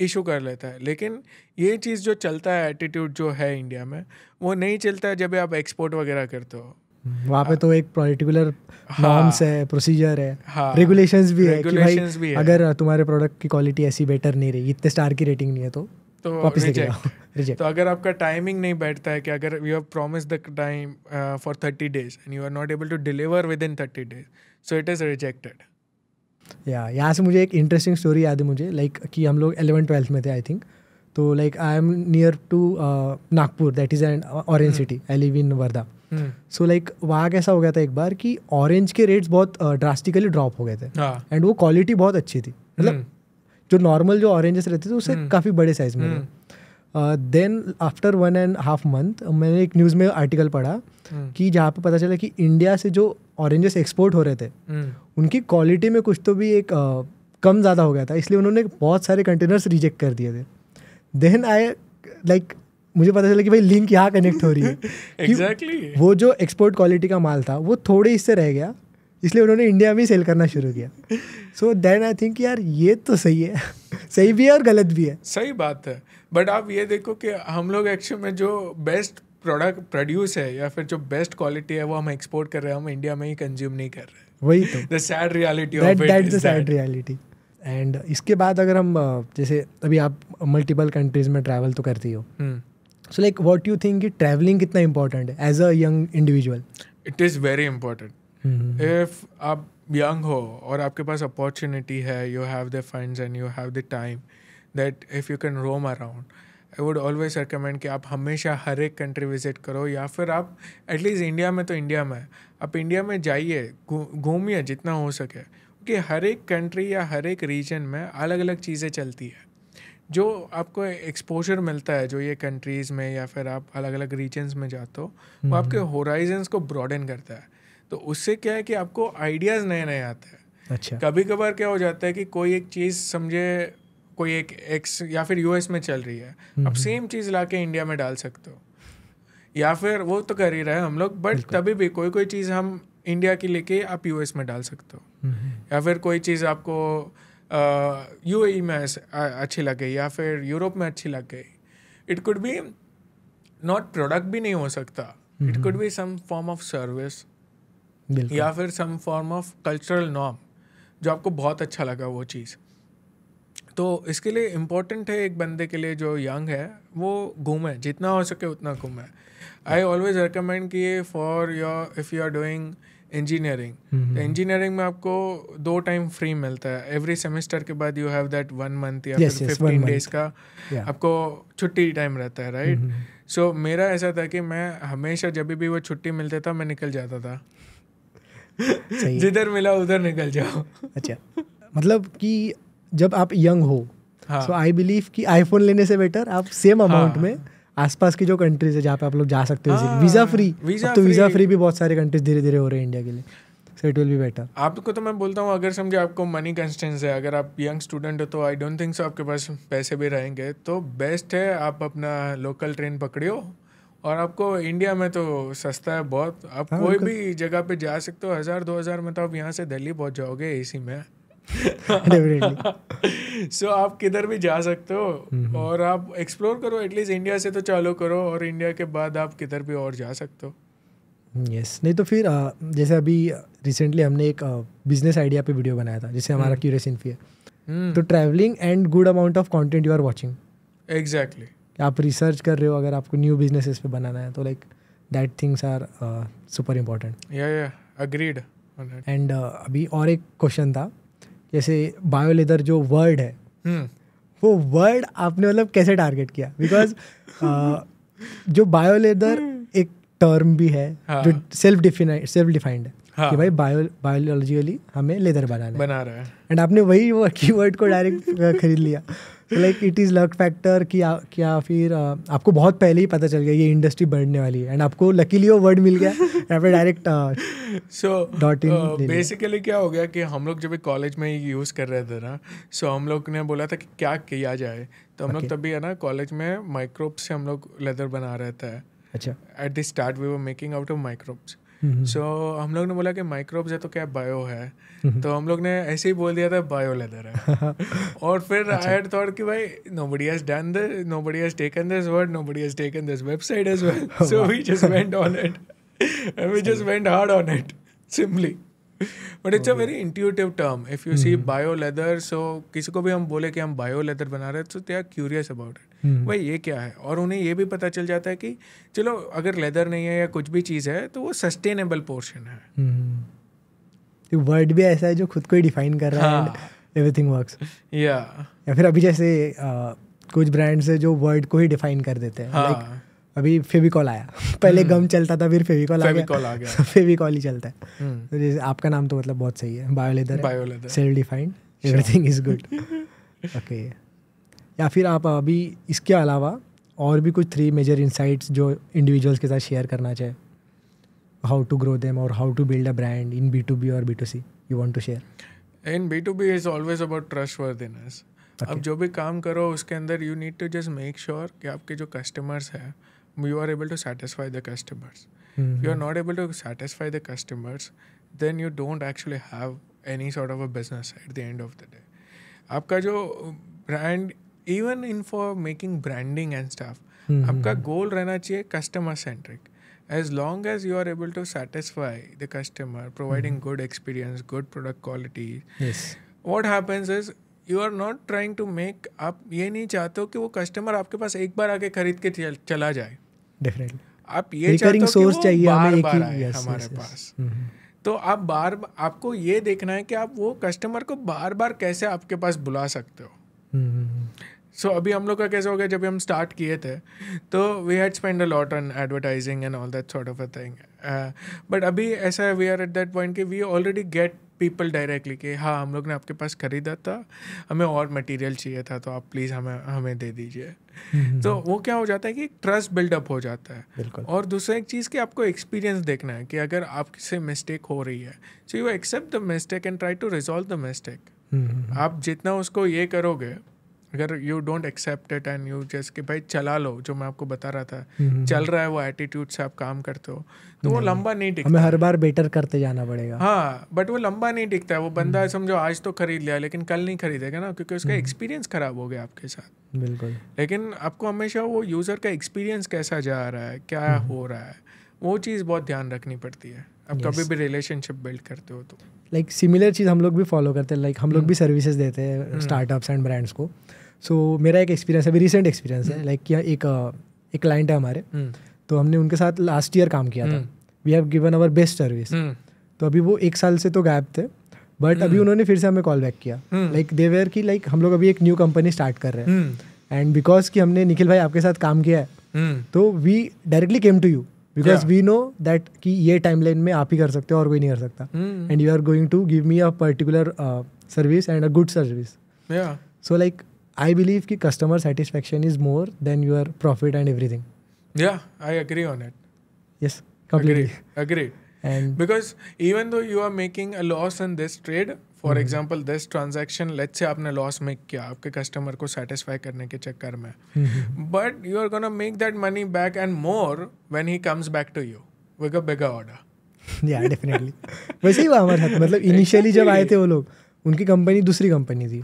Speaker 2: इशू कर लेता है लेकिन ये चीज़ जो चलता है एटीट्यूड जो है इंडिया में वो नहीं चलता है जब आप एक्सपोर्ट वगैरह करते हो
Speaker 1: वहाँ पे तो एक पर्टिकुलर नॉर्म्स हाँ, है प्रोसीजर है हाँ, भी है कि भाई भी है। अगर तुम्हारे प्रोडक्ट की क्वालिटी ऐसी बेटर नहीं रही इतने स्टार की रेटिंग नहीं है तो तो रिजेक्ट
Speaker 2: तो अगर आपका टाइमिंग नहीं बैठता है कि अगर you have promise the time for thirty days and you are not able to deliver within thirty days so it is rejected
Speaker 1: या यहाँ से मुझे एक इंटरेस्टिंग स्टोरी याद है मुझे लाइक कि हम लोग एलेवन ट्वेल्थ में थे आई थिंक तो like I am near to Nagpur that is and orange city I live in Wardha so like वहाँ कैसा हो गया था एक बार कि ऑरेंज के रेट्स बहुत ड्रास्टिकली uh, ड्रॉप हो गए थे एंड हाँ. वो क्वालिटी बहुत अच्छी थी मतलब hmm. जो नॉर्मल जो ऑरेंजेस रहते थे उससे hmm. काफ़ी बड़े साइज में then after one and half month मैंने एक न्यूज़ में आर्टिकल पढ़ा hmm. कि जहाँ पे पता चला कि इंडिया से जो ऑरेंजेस एक्सपोर्ट हो रहे थे हम्म। उनकी क्वालिटी में कुछ तो भी एक आ, कम ज़्यादा हो गया था इसलिए उन्होंने बहुत सारे कंटेनर्स रिजेक्ट कर दिए थे देन आए लाइक मुझे पता चला कि भाई लिंक यहाँ कनेक्ट हो रही है exactly. वो जो एक्सपोर्ट क्वालिटी का माल था वो थोड़े इससे रह गया इसलिए उन्होंने इंडिया में ही सेल करना शुरू किया सो देन आई थिंक यार ये तो सही है सही भी है और गलत भी है
Speaker 2: सही बात है बट आप ये देखो कि हम लोग एक्चुअली में जो बेस्ट प्रोडक्ट प्रोड्यूस है या फिर जो बेस्ट क्वालिटी है वो हम एक्सपोर्ट कर रहे हैं हम इंडिया में ही कंज्यूम नहीं कर रहे वही तो the sad reality sad
Speaker 1: reality and इसके बाद अगर हम जैसे अभी आप मल्टीपल कंट्रीज में ट्रैवल तो करती हो so like what you think कि ट्रैवलिंग कितना इंपॉर्टेंट है as a young individual
Speaker 2: it is very important if आप यंग हो और आपके पास अपॉर्चुनिटी है you have the funds and you have the time that if you can roam around I would always recommend कि आप हमेशा हर एक कंट्री विज़िट करो या फिर आप एटलीस्ट इंडिया में तो इंडिया में आप इंडिया में जाइए घूमिए जितना हो सके क्योंकि हर एक कंट्री या हर एक रीजन में अलग अलग चीज़ें चलती है जो आपको एक्सपोजर मिलता है जो ये कंट्रीज़ में या फिर आप अलग अलग रीजन्स में जाते हो वो आपके होराइजन्स को ब्रॉडन करता है तो उससे क्या है कि आपको आइडियाज़ नए नए आते हैं अच्छा कभी कभार क्या हो जाता है कि कोई एक चीज़ समझे कोई एक एक्स या फिर यूएस में चल रही है अब सेम चीज़ ला के इंडिया में डाल सकते हो या फिर वो तो कर ही रहे हैं हम लोग बट तभी भी कोई कोई चीज़ हम इंडिया की लेके आप यूएस में डाल सकते हो या फिर कोई चीज़ आपको यू uh, e में अच्छी लग गई या फिर यूरोप में अच्छी लग गई it could be not product भी नहीं हो सकता it could be some form of service या फिर some form of cultural norm जो आपको बहुत अच्छा लगा वो चीज़ तो इसके लिए इम्पोर्टेंट है एक बंदे के लिए जो यंग है वो घूमे जितना हो सके उतना घूमे आई ऑलवेज रिकमेंड कि for your if you are doing engineering engineering में आपको दो टाइम फ्री मिलता है एवरी सेमेस्टर के बाद you have that one month या फिर फिफ्टीन डेज का yeah. आपको छुट्टी टाइम रहता है right right? So hmm, mm-hmm. Hmm, hmm. so, मेरा ऐसा था कि मैं हमेशा जब भी वो छुट्टी मिलता था मैं निकल जाता था जिधर मिला उधर निकल जाओ
Speaker 1: अच्छा मतलब कि जब आप यंग हो सो आई बिलीव कि आईफोन लेने से बेटर आप सेम अमाउंट हाँ. में आसपास की जो कंट्रीज है जहाँ पे आप लोग जा सकते हो हाँ, वीज़ा फ्री वीजा तो वीज़ा फ्री भी बहुत सारे कंट्रीज धीरे धीरे हो रहे हैं इंडिया के लिए so it will be better
Speaker 2: आपको तो मैं बोलता हूँ अगर समझे आपको मनी कंस्टेंस है अगर आप यंग स्टूडेंट हो तो आई डोंट थिंक सो आपके पास पैसे भी रहेंगे तो बेस्ट है आप अपना लोकल ट्रेन पकड़ियो और आपको इंडिया में तो सस्ता है बहुत आप हाँ, कोई भी जगह पे जा सकते हो हज़ार दो हज़ार में तो आप यहाँ से दिल्ली पहुँच जाओगे ए में सो आप किधर भी जा सकते हो mm-hmm. और आप एक्सप्लोर करो एटलीस्ट इंडिया से तो चालू करो और इंडिया के बाद आप किधर भी और जा सकते हो
Speaker 1: यस yes. नहीं तो फिर जैसे अभी रिसेंटली हमने एक बिजनेस आइडिया पे वीडियो बनाया था जिससे हमारा क्यूरियस हम्म। इन्फी है हम्म। तो travelling and good amount of content you are watching exactly आप रिसर्च कर रहे हो अगर आपको न्यू बिजनेसेस पे बनाना है तो like that things are super important
Speaker 2: या या एंड
Speaker 1: अभी और एक क्वेश्चन था जैसे बायो लेदर जो वर्ड है हम्म। वो वर्ड आपने मतलब कैसे टारगेट किया बिकॉज जो बायो लेदर हम्म। एक टर्म भी है हाँ. जो सेल्फ डिफिनाइ सेल्फ डिफाइंड है हाँ. कि भाई बायो बायोलॉजिकली हमें लेदर बनाना बना रहा है एंड आपने वही वो की वर्ड को डायरेक्ट खरीद लिया like it is luck factor कि आ, क्या फिर आ, आपको बहुत पहले ही पता चल गया ये इंडस्ट्री बढ़ने वाली है एंड आपको लकीली वो वर्ड मिल गया या फिर direct
Speaker 2: so dot in basically क्या हो गया कि हम लोग जब कॉलेज में यूज़ कर रहे थे ना सो so हम लोग ने बोला था कि क्या किया जाए तो हम okay. लोग तभी है ना कॉलेज में माइक्रोब से हम लोग लेदर बना रहे थे अच्छा at the start we were making out of microbes so so, हम लोग ने बोला कि माइक्रोब्स है तो क्या बायो है तो हम लोग ने ऐसे ही बोल दिया था बायो लेदर है और फिर आई हैड थॉट कि भाई nobody has done this nobody has taken this word nobody has taken this website as well so we just went on it we just went hard on it simply but it's a very intuitive term if you see bio leather so किसी को भी हम बोले कि हम bio leather बना रहे हैं so they are curious about it भाई ये क्या है और उन्हें ये भी पता चल जाता है कि चलो अगर लेदर नहीं है या कुछ भी चीज़ है तो वो सस्टेनेबल पोर्शन है
Speaker 1: hmm. वर्ड भी ऐसा है जो खुद को ही डिफाइन कर रहा है एवरीथिंग वर्क्स या या फिर अभी जैसे कुछ ब्रांड्स है जो वर्ड को ही डिफाइन कर देते हैं हाँ. अभी फेविकॉल आया पहले हम्म। गम चलता था फिर फेविकॉल आ गया, फेविकॉल ही चलता है हम्म। तो जैसे आपका नाम तो मतलब बहुत सही है bio leather self defined everything is good okay या फिर आप अभी इसके अलावा और भी कुछ थ्री मेजर इंसाइट्स जो इंडिविजुअल्स के साथ शेयर करना चाहे हाउ टू ग्रो देम और how to build a brand in B to B और B to C you want to share
Speaker 2: in B to B is always about trust worthiness अब जो भी काम करो उसके अंदर you need to just make sure कि आपके जो कस्टमर्स हैं you are able to satisfy the customers. Mm-hmm. You are mm-hmm. not able to satisfy the customers, then you don't actually have any sort of a business at the end of the day. आपका जो even in for making branding and stuff, stuff mm-hmm. आपका goal रहना चाहिए customer as long as you are able to satisfy the customer providing mm-hmm. good experience good product quality yes what happens is you are not trying to make आप ये नहीं चाहते हो कि वो कस्टमर आपके पास एक बार आके खरीद के चला जाए डेफिनेटली आप ये चाहते हो कि चाहिए बार हमें बार आए हमारे पास mm-hmm. तो आप बार आपको ये देखना है कि आप वो कस्टमर को बार बार कैसे आपके पास बुला सकते हो सो mm-hmm. so, अभी हम लोग का कैसे हो गया जब हम स्टार्ट किए थे तो we had spend a lot on advertising and all that sort of a thing but अभी ऐसा है we are at that point कि we already get people directly कि हाँ हम लोग ने आपके पास ख़रीदा था हमें और मटेरियल चाहिए था तो आप प्लीज़ हमें हमें दे दीजिए तो वो क्या हो जाता है कि ट्रस्ट बिल्डअप हो जाता है और दूसरा एक चीज़ कि आपको एक्सपीरियंस देखना है कि अगर आपसे मिस्टेक हो रही है so you accept the mistake and try to resolve the mistake आप जितना उसको ये करोगे अगर you don't accept it and you just कि भाई चला लो जो मैं आपको बता रहा था चल रहा है वो एटीट्यूड से आप काम करते हो तो वो लंबा नहीं टिकता हमें हर
Speaker 1: बार बेटर करते जाना पड़ेगा हाँ
Speaker 2: बट वो लंबा नहीं टिकता है वो बंदा हम्म। समझो आज तो खरीद लिया लेकिन कल नहीं खरीदेगा ना क्योंकि उसका एक्सपीरियंस हम्म। खराब हो गया आपके साथ बिल्कुल लेकिन आपको हमेशा वो यूज़र का एक्सपीरियंस कैसा जा रहा है क्या हो रहा है वो चीज़ बहुत ध्यान रखनी पड़ती है आप yes. कभी भी रिलेशनशिप बिल्ड करते हो तो
Speaker 1: लाइक सिमिलर चीज़ हम लोग भी फॉलो करते हैं लाइक हम लोग हम्म। भी सर्विसेज देते हैं स्टार्टअप्स एंड ब्रांड्स को सो so, मेरा एक एक्सपीरियंस है अभी रिसेंट एक्सपीरियंस है लाइक hmm. एक एक क्लाइंट है हमारे hmm. तो हमने उनके साथ लास्ट ईयर काम किया था we have given our best service तो अभी वो एक साल से तो गायब थे बट अभी hmm. उन्होंने फिर से हमें कॉल बैक किया लाइक दे वेयर की लाइक हम लोग अभी एक न्यू कंपनी स्टार्ट कर रहे हैं एंड बिकॉज कि हमने निखिल भाई आपके साथ काम किया है तो we directly came to you because we know that कि ये टाइम लाइन में आप ही कर सकते हो और कोई नहीं कर सकता and you are going to give me a particular service and a good service so like I believe ki customer satisfaction is more than your profit and everything.
Speaker 2: Yeah, I agree on it.
Speaker 1: Yes, completely.
Speaker 2: Agree. Agree. And because even though you are making a loss in this trade, for mm-hmm. example, this transaction, let's say loss make किया a customer को satisfy करने के चक्कर में but you are gonna make that money back and more when he comes back to you with a bigger order या definitely
Speaker 1: वैसे ही हुआ हमारे साथ मतलब इनिशियली जब उनकी कंपनी दूसरी कंपनी थी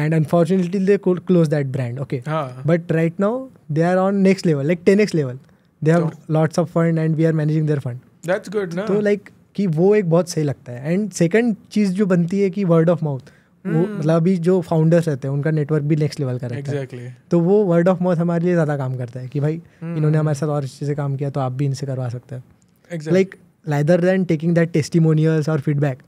Speaker 1: and unfortunately they close that brand okay but right now they are on next level like ten x level they have lots of fund and we are managing their fund
Speaker 2: that's good ना तो like
Speaker 1: कि वो एक बहुत सही लगता है and second चीज़ जो बनती है कि वर्ड ऑफ माउथ वो hmm. मतलब अभी जो फाउंडर्स रहते हैं उनका नेटवर्क भी नेक्स्ट लेवल का रहता है तो वो वर्ड ऑफ माउथ हमारे लिए ज़्यादा काम करता है कि भाई hmm. इन्होंने हमारे साथ और अच्छे से काम किया तो आप भी इनसे करवा सकते हैं like rather than taking that testimonials और feedback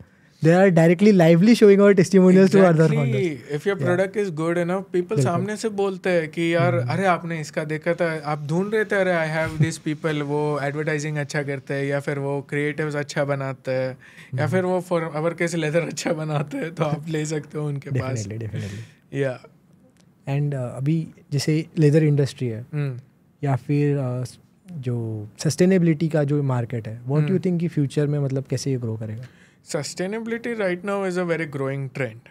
Speaker 1: they are directly lively showing our testimonials exactly. to other founders.
Speaker 2: If your product yeah. is good enough, people सामने से बोलते हैं कि यार hmm. अरे आपने इसका देखा था आप ढूंढ रहे थे अरे आई हैव दिस पीपल वो एडवर्टाइजिंग अच्छा करते हैं या फिर वो क्रिएटिव्स अच्छा बनाते हैं hmm. या फिर वो फॉर अवर कैसे लेदर अच्छा बनाते हैं तो आप ले सकते हो उनके पास डेफिनेटली या
Speaker 1: एंड अभी जैसे लेदर इंडस्ट्री है hmm. या फिर uh, जो सस्टेनेबिलिटी का जो मार्केट है वॉट यू थिंक कि फ्यूचर में मतलब कैसे ये ग्रो करेगा
Speaker 2: sustainability right now is a very growing trend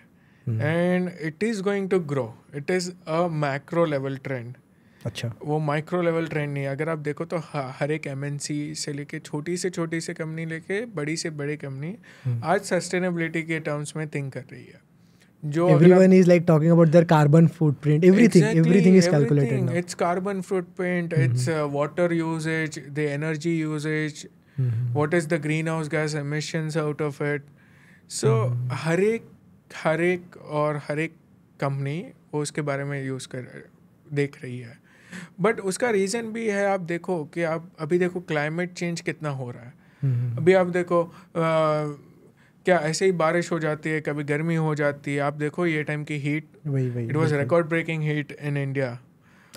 Speaker 2: mm-hmm. and it is going to grow it is a macro level trend अच्छा वो माइक्रो लेवल ट्रेंड नहीं है अगर आप देखो तो हर एक एम से लेके छोटी से छोटी से कंपनी लेके बड़ी से बड़ी कंपनी hmm. आज सस्टेनेबिलिटी के टर्म्स में थिंक कर रही है जो everyone
Speaker 1: is like talking about their carbon footprint everything everything is calculated
Speaker 2: it's carbon footprint it's water usage the energy usage what is the greenhouse gas emissions out of it so हर एक हर एक और हर एक company वो उसके बारे में यूज़ कर देख रही है बट उसका रीज़न भी है आप देखो कि आप अभी देखो क्लाइमेट चेंज कितना हो रहा है mm-hmm. अभी आप देखो आ, क्या ऐसे ही बारिश हो जाती है कभी गर्मी हो जाती है आप देखो ये टाइम की heat it was record breaking heat in India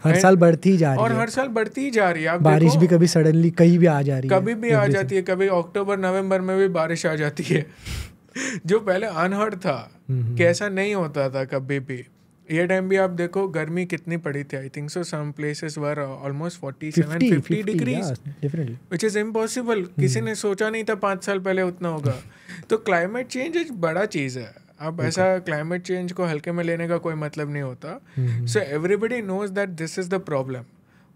Speaker 1: हर And, साल बढ़ती जा रही और है और
Speaker 2: हर साल बढ़ती जा रही है बारिश भी
Speaker 1: कभी सडनली कहीं भी आ जा रही कभी है भी आ जाती
Speaker 2: है कभी अक्टूबर नवंबर में भी बारिश आ जाती है जो पहले अनहर्ड था हम्म, हम्म। कैसा नहीं होता था कभी भी ये टाइम भी आप देखो गर्मी कितनी पड़ी थी I think so some places were almost forty seven fifty degrees which is impossible किसी ने सोचा नहीं था पाँच साल पहले उतना होगा तो क्लाइमेट चेंज एक बड़ा चीज़ है अब ऐसा क्लाइमेट चेंज को हल्के में लेने का कोई मतलब नहीं होता so everybody knows that this is the problem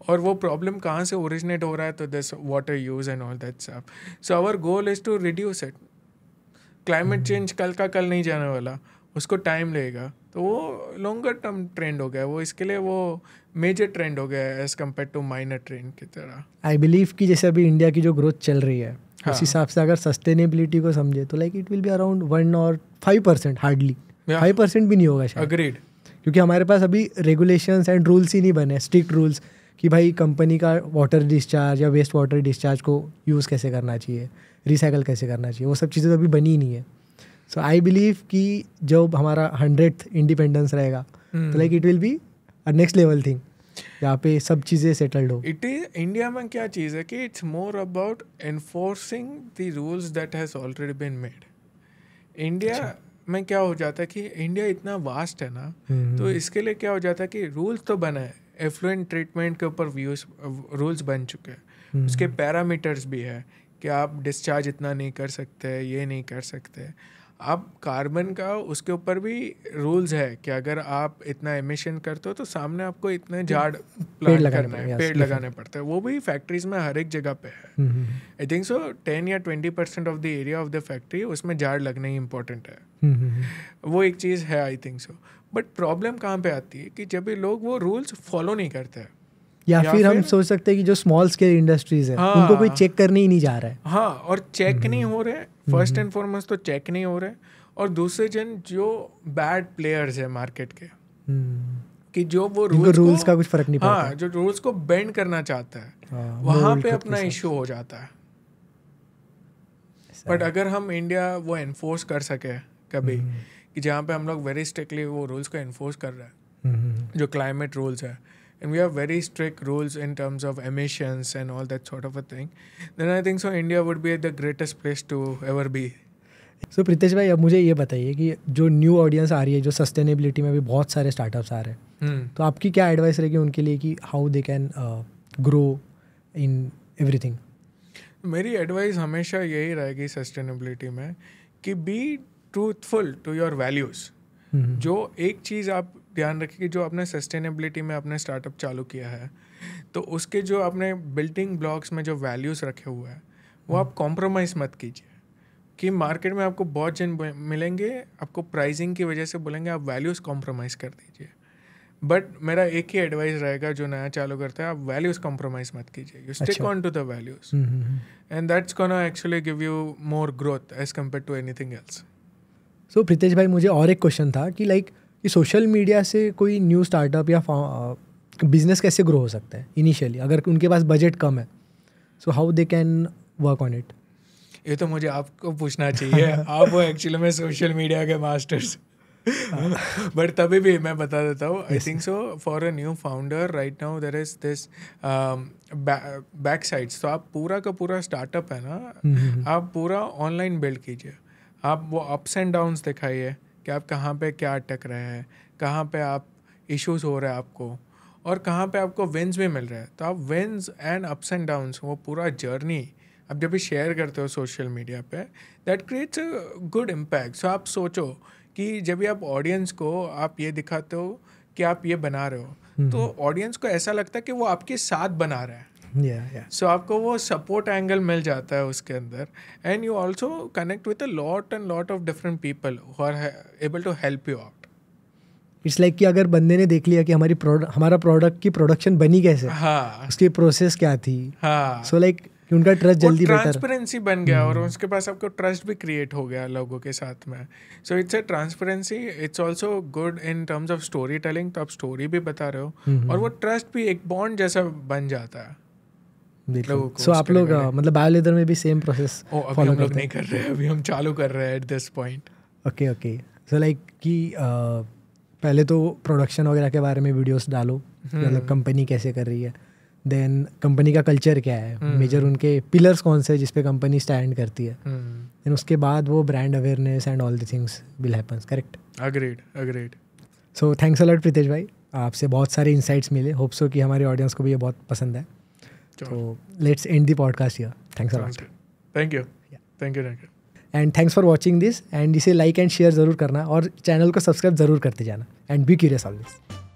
Speaker 2: और वो प्रॉब्लम कहाँ से ओरिजिनेट हो रहा है तो this water use and all that सब so our goal is to reduce it climate change कल का कल नहीं जाने वाला उसको टाइम लेगा तो वो लॉन्गर टर्म ट्रेंड हो गया वो इसके लिए वो मेजर ट्रेंड हो गया है as compare to minor trend की तरह
Speaker 1: आई बिलीव कि जैसे अभी इंडिया की जो ग्रोथ चल रही है हाँ. उस हिसाब से अगर सस्टेनेबिलिटी को समझे तो like it will be around one और five percent hardly five percent भी नहीं होगा शायद अग्रीड क्योंकि हमारे पास अभी रेगुलेशंस एंड रूल्स ही नहीं बने स्ट्रिक्ट रूल्स कि भाई कंपनी का वाटर डिस्चार्ज या वेस्ट वाटर डिस्चार्ज को यूज़ कैसे करना चाहिए रिसाइकल कैसे करना चाहिए वो सब चीज़ें तो अभी बनी ही नहीं है सो आई बिलीव कि जब हमारा हंड्रेड इंडिपेंडेंस रहेगा तो like it will be a next level thing यहाँ पे सब चीज़ें सेटल्ड हो
Speaker 2: इट इज इंडिया में क्या चीज़ है कि it's more about enforcing the rules that has already been made India अच्छा। में क्या हो जाता है कि इंडिया इतना वास्ट है ना हम्म। तो इसके लिए क्या हो जाता है कि रूल्स तो बना है एफ्लुएंट ट्रीटमेंट के ऊपर व्यूज रूल्स बन चुके हैं हम्म। उसके पैरामीटर्स भी है कि आप डिस्चार्ज इतना नहीं कर सकते ये नहीं कर सकते अब कार्बन का उसके ऊपर भी रूल्स है कि अगर आप इतना एमिशन करते हो तो सामने आपको इतने झाड़ पेड़ करना है पेड़ लगाने पड़ते हैं वो भी फैक्ट्रीज में हर एक जगह पे है आई थिंक सो टेन या twenty percent of the area of the factory उसमें झाड़ लगने ही इम्पोर्टेंट है हम्म, हम्म, हम्म। वो एक चीज़ है I think so but problem कहाँ पे आती है कि जब ये लोग वो रूल्स फॉलो नहीं करते हैं
Speaker 1: या, फिर, हम सोच सकते हैं कि जो स्मॉल स्केल इंडस्ट्रीज है हाँ, उनको कोई चेक करने ही नहीं जा रहा है
Speaker 2: हाँ और चेक हम्म। नहीं हो रहे फर्स्ट एंड फॉरमोस्ट तो चेक नहीं हो रहे और दूसरे जन जो बैड प्लेयर्स है मार्केट के हम्म। कि जो वो रूल्स, को, रूल्स का कुछ फर्क नहीं पड़ता हाँ, जो रूल्स को बेंड करना चाहता
Speaker 1: है हाँ, वहाँ पे अपना इशू
Speaker 2: हो जाता है बट अगर हम इंडिया वो एनफोर्स कर सके कभी हम्म। कि जहाँ पे हम लोग वेरी स्ट्रिक्टली वो रूल्स को एनफोर्स कर रहे हैं जो क्लाइमेट रूल्स है and we have very strict rules in terms of emissions and all that sort of a thing, then I think so India would be the greatest place to ever be.
Speaker 1: So so, Pritesh भाई अब मुझे ये बताइए कि जो new audience आ रही है जो सस्टेनेबिलिटी में भी बहुत सारे स्टार्टअप्स आ रहे हैं hmm. तो आपकी क्या एडवाइस रहेगी उनके लिए कि how they can grow in everything
Speaker 2: मेरी एडवाइस हमेशा यही रहेगी सस्टेनेबिलिटी में कि be truthful to your values जो एक चीज़ आप ध्यान रखिए कि जो आपने सस्टेनेबिलिटी में अपने स्टार्टअप चालू किया है तो उसके जो आपने बिल्डिंग ब्लॉक्स में जो वैल्यूज़ रखे हुए हैं वो आप कॉम्प्रोमाइज़ मत कीजिए कि मार्केट में आपको बहुत जन मिलेंगे आपको प्राइजिंग की वजह से बोलेंगे आप वैल्यूज़ कॉम्प्रोमाइज़ कर दीजिए बट मेरा एक ही एडवाइस रहेगा जो नया चालू करता है आप वैल्यूज कॉम्प्रोमाइज मत कीजिए you stick on to the values and that's can actually give you more growth as compare to anything else
Speaker 1: so Pritesh भाई मुझे और एक क्वेश्चन था कि लाइक like, कि सोशल मीडिया से कोई न्यू स्टार्टअप या बिजनेस कैसे ग्रो हो सकता है इनिशियली अगर उनके पास बजट कम है so how they can work on it
Speaker 2: ये तो मुझे आपको पूछना चाहिए आप वो एक्चुअली में सोशल मीडिया के मास्टर्स हाँ। बट तभी भी मैं बता देता हूँ I think so for a new founder right now there is this back sides तो आप पूरा का पूरा स्टार्टअप है ना हम्म, हम्म, हम्म। आप पूरा ऑनलाइन बिल्ड कीजिए आप वो अप्स एंड डाउन्स दिखाइए कि आप कहाँ पे क्या अटक रहे हैं कहाँ पे आप इश्यूज हो रहे हैं आपको और कहाँ पे आपको विन्स भी मिल रहे हैं तो आप wins and ups and downs वो पूरा जर्नी आप जब भी शेयर करते हो सोशल मीडिया पे that creates a good impact so आप सोचो कि जब भी आप ऑडियंस को आप ये दिखाते हो कि आप ये बना रहे हो हम्म, तो ऑडियंस हम्म। को ऐसा लगता है कि वो आपके साथ बना रहा है
Speaker 1: सो
Speaker 2: आपको वो सपोर्ट एंगल मिल जाता है उसके अंदर and you also connect with lot and lot of different people who are able to help you out
Speaker 1: it's like कि अगर बंदे ने देख लिया कि हमारी प्रोडक्ट हमारा प्रोडक्ट की प्रोडक्शन बनी कैसे हाँ उसकी प्रोसेस क्या थी हाँ सो लाइक कि उनका ट्रस्ट जल्दी ट्रांसपेरेंसी बन गया और hmm.
Speaker 2: उसके पास आपको ट्रस्ट भी क्रिएट हो गया लोगों के साथ में so it's a transparency it's also good in terms of storytelling तो आप स्टोरी भी बता रहे हो hmm, hmm, और वो ट्रस्ट भी एक बॉन्ड जैसा बन जाता है
Speaker 1: सो आप लोग uh, मतलब बायोलेदर में भी सेम प्रोसेस फॉलो करते नहीं कर रहे हैं अभी हम
Speaker 2: चालू कर रहे हैं at this point
Speaker 1: okay okay so like कि uh, पहले तो प्रोडक्शन वगैरह के बारे में वीडियोस डालो मतलब कंपनी हम्म। कैसे कर रही है देन कंपनी का कल्चर क्या है मेजर हम्म। उनके पिलर्स कौन से जिसपे कंपनी स्टैंड करती है देन हम्म। उसके बाद वो brand awareness and all the things will happens correct
Speaker 2: agreed agreed
Speaker 1: so thanks a lot Pritesh भाई आपसे बहुत सारे इंसाइट्स मिले होप्सो कि हमारे ऑडियंस को भी ये बहुत पसंद है तो let's end the podcast here thanks
Speaker 2: thank you thank you thank
Speaker 1: you and thanks for watching this and इसे लाइक एंड शेयर ज़रूर करना और चैनल को सब्सक्राइब ज़रूर करते जाना एंड बी क्यूरियस दिस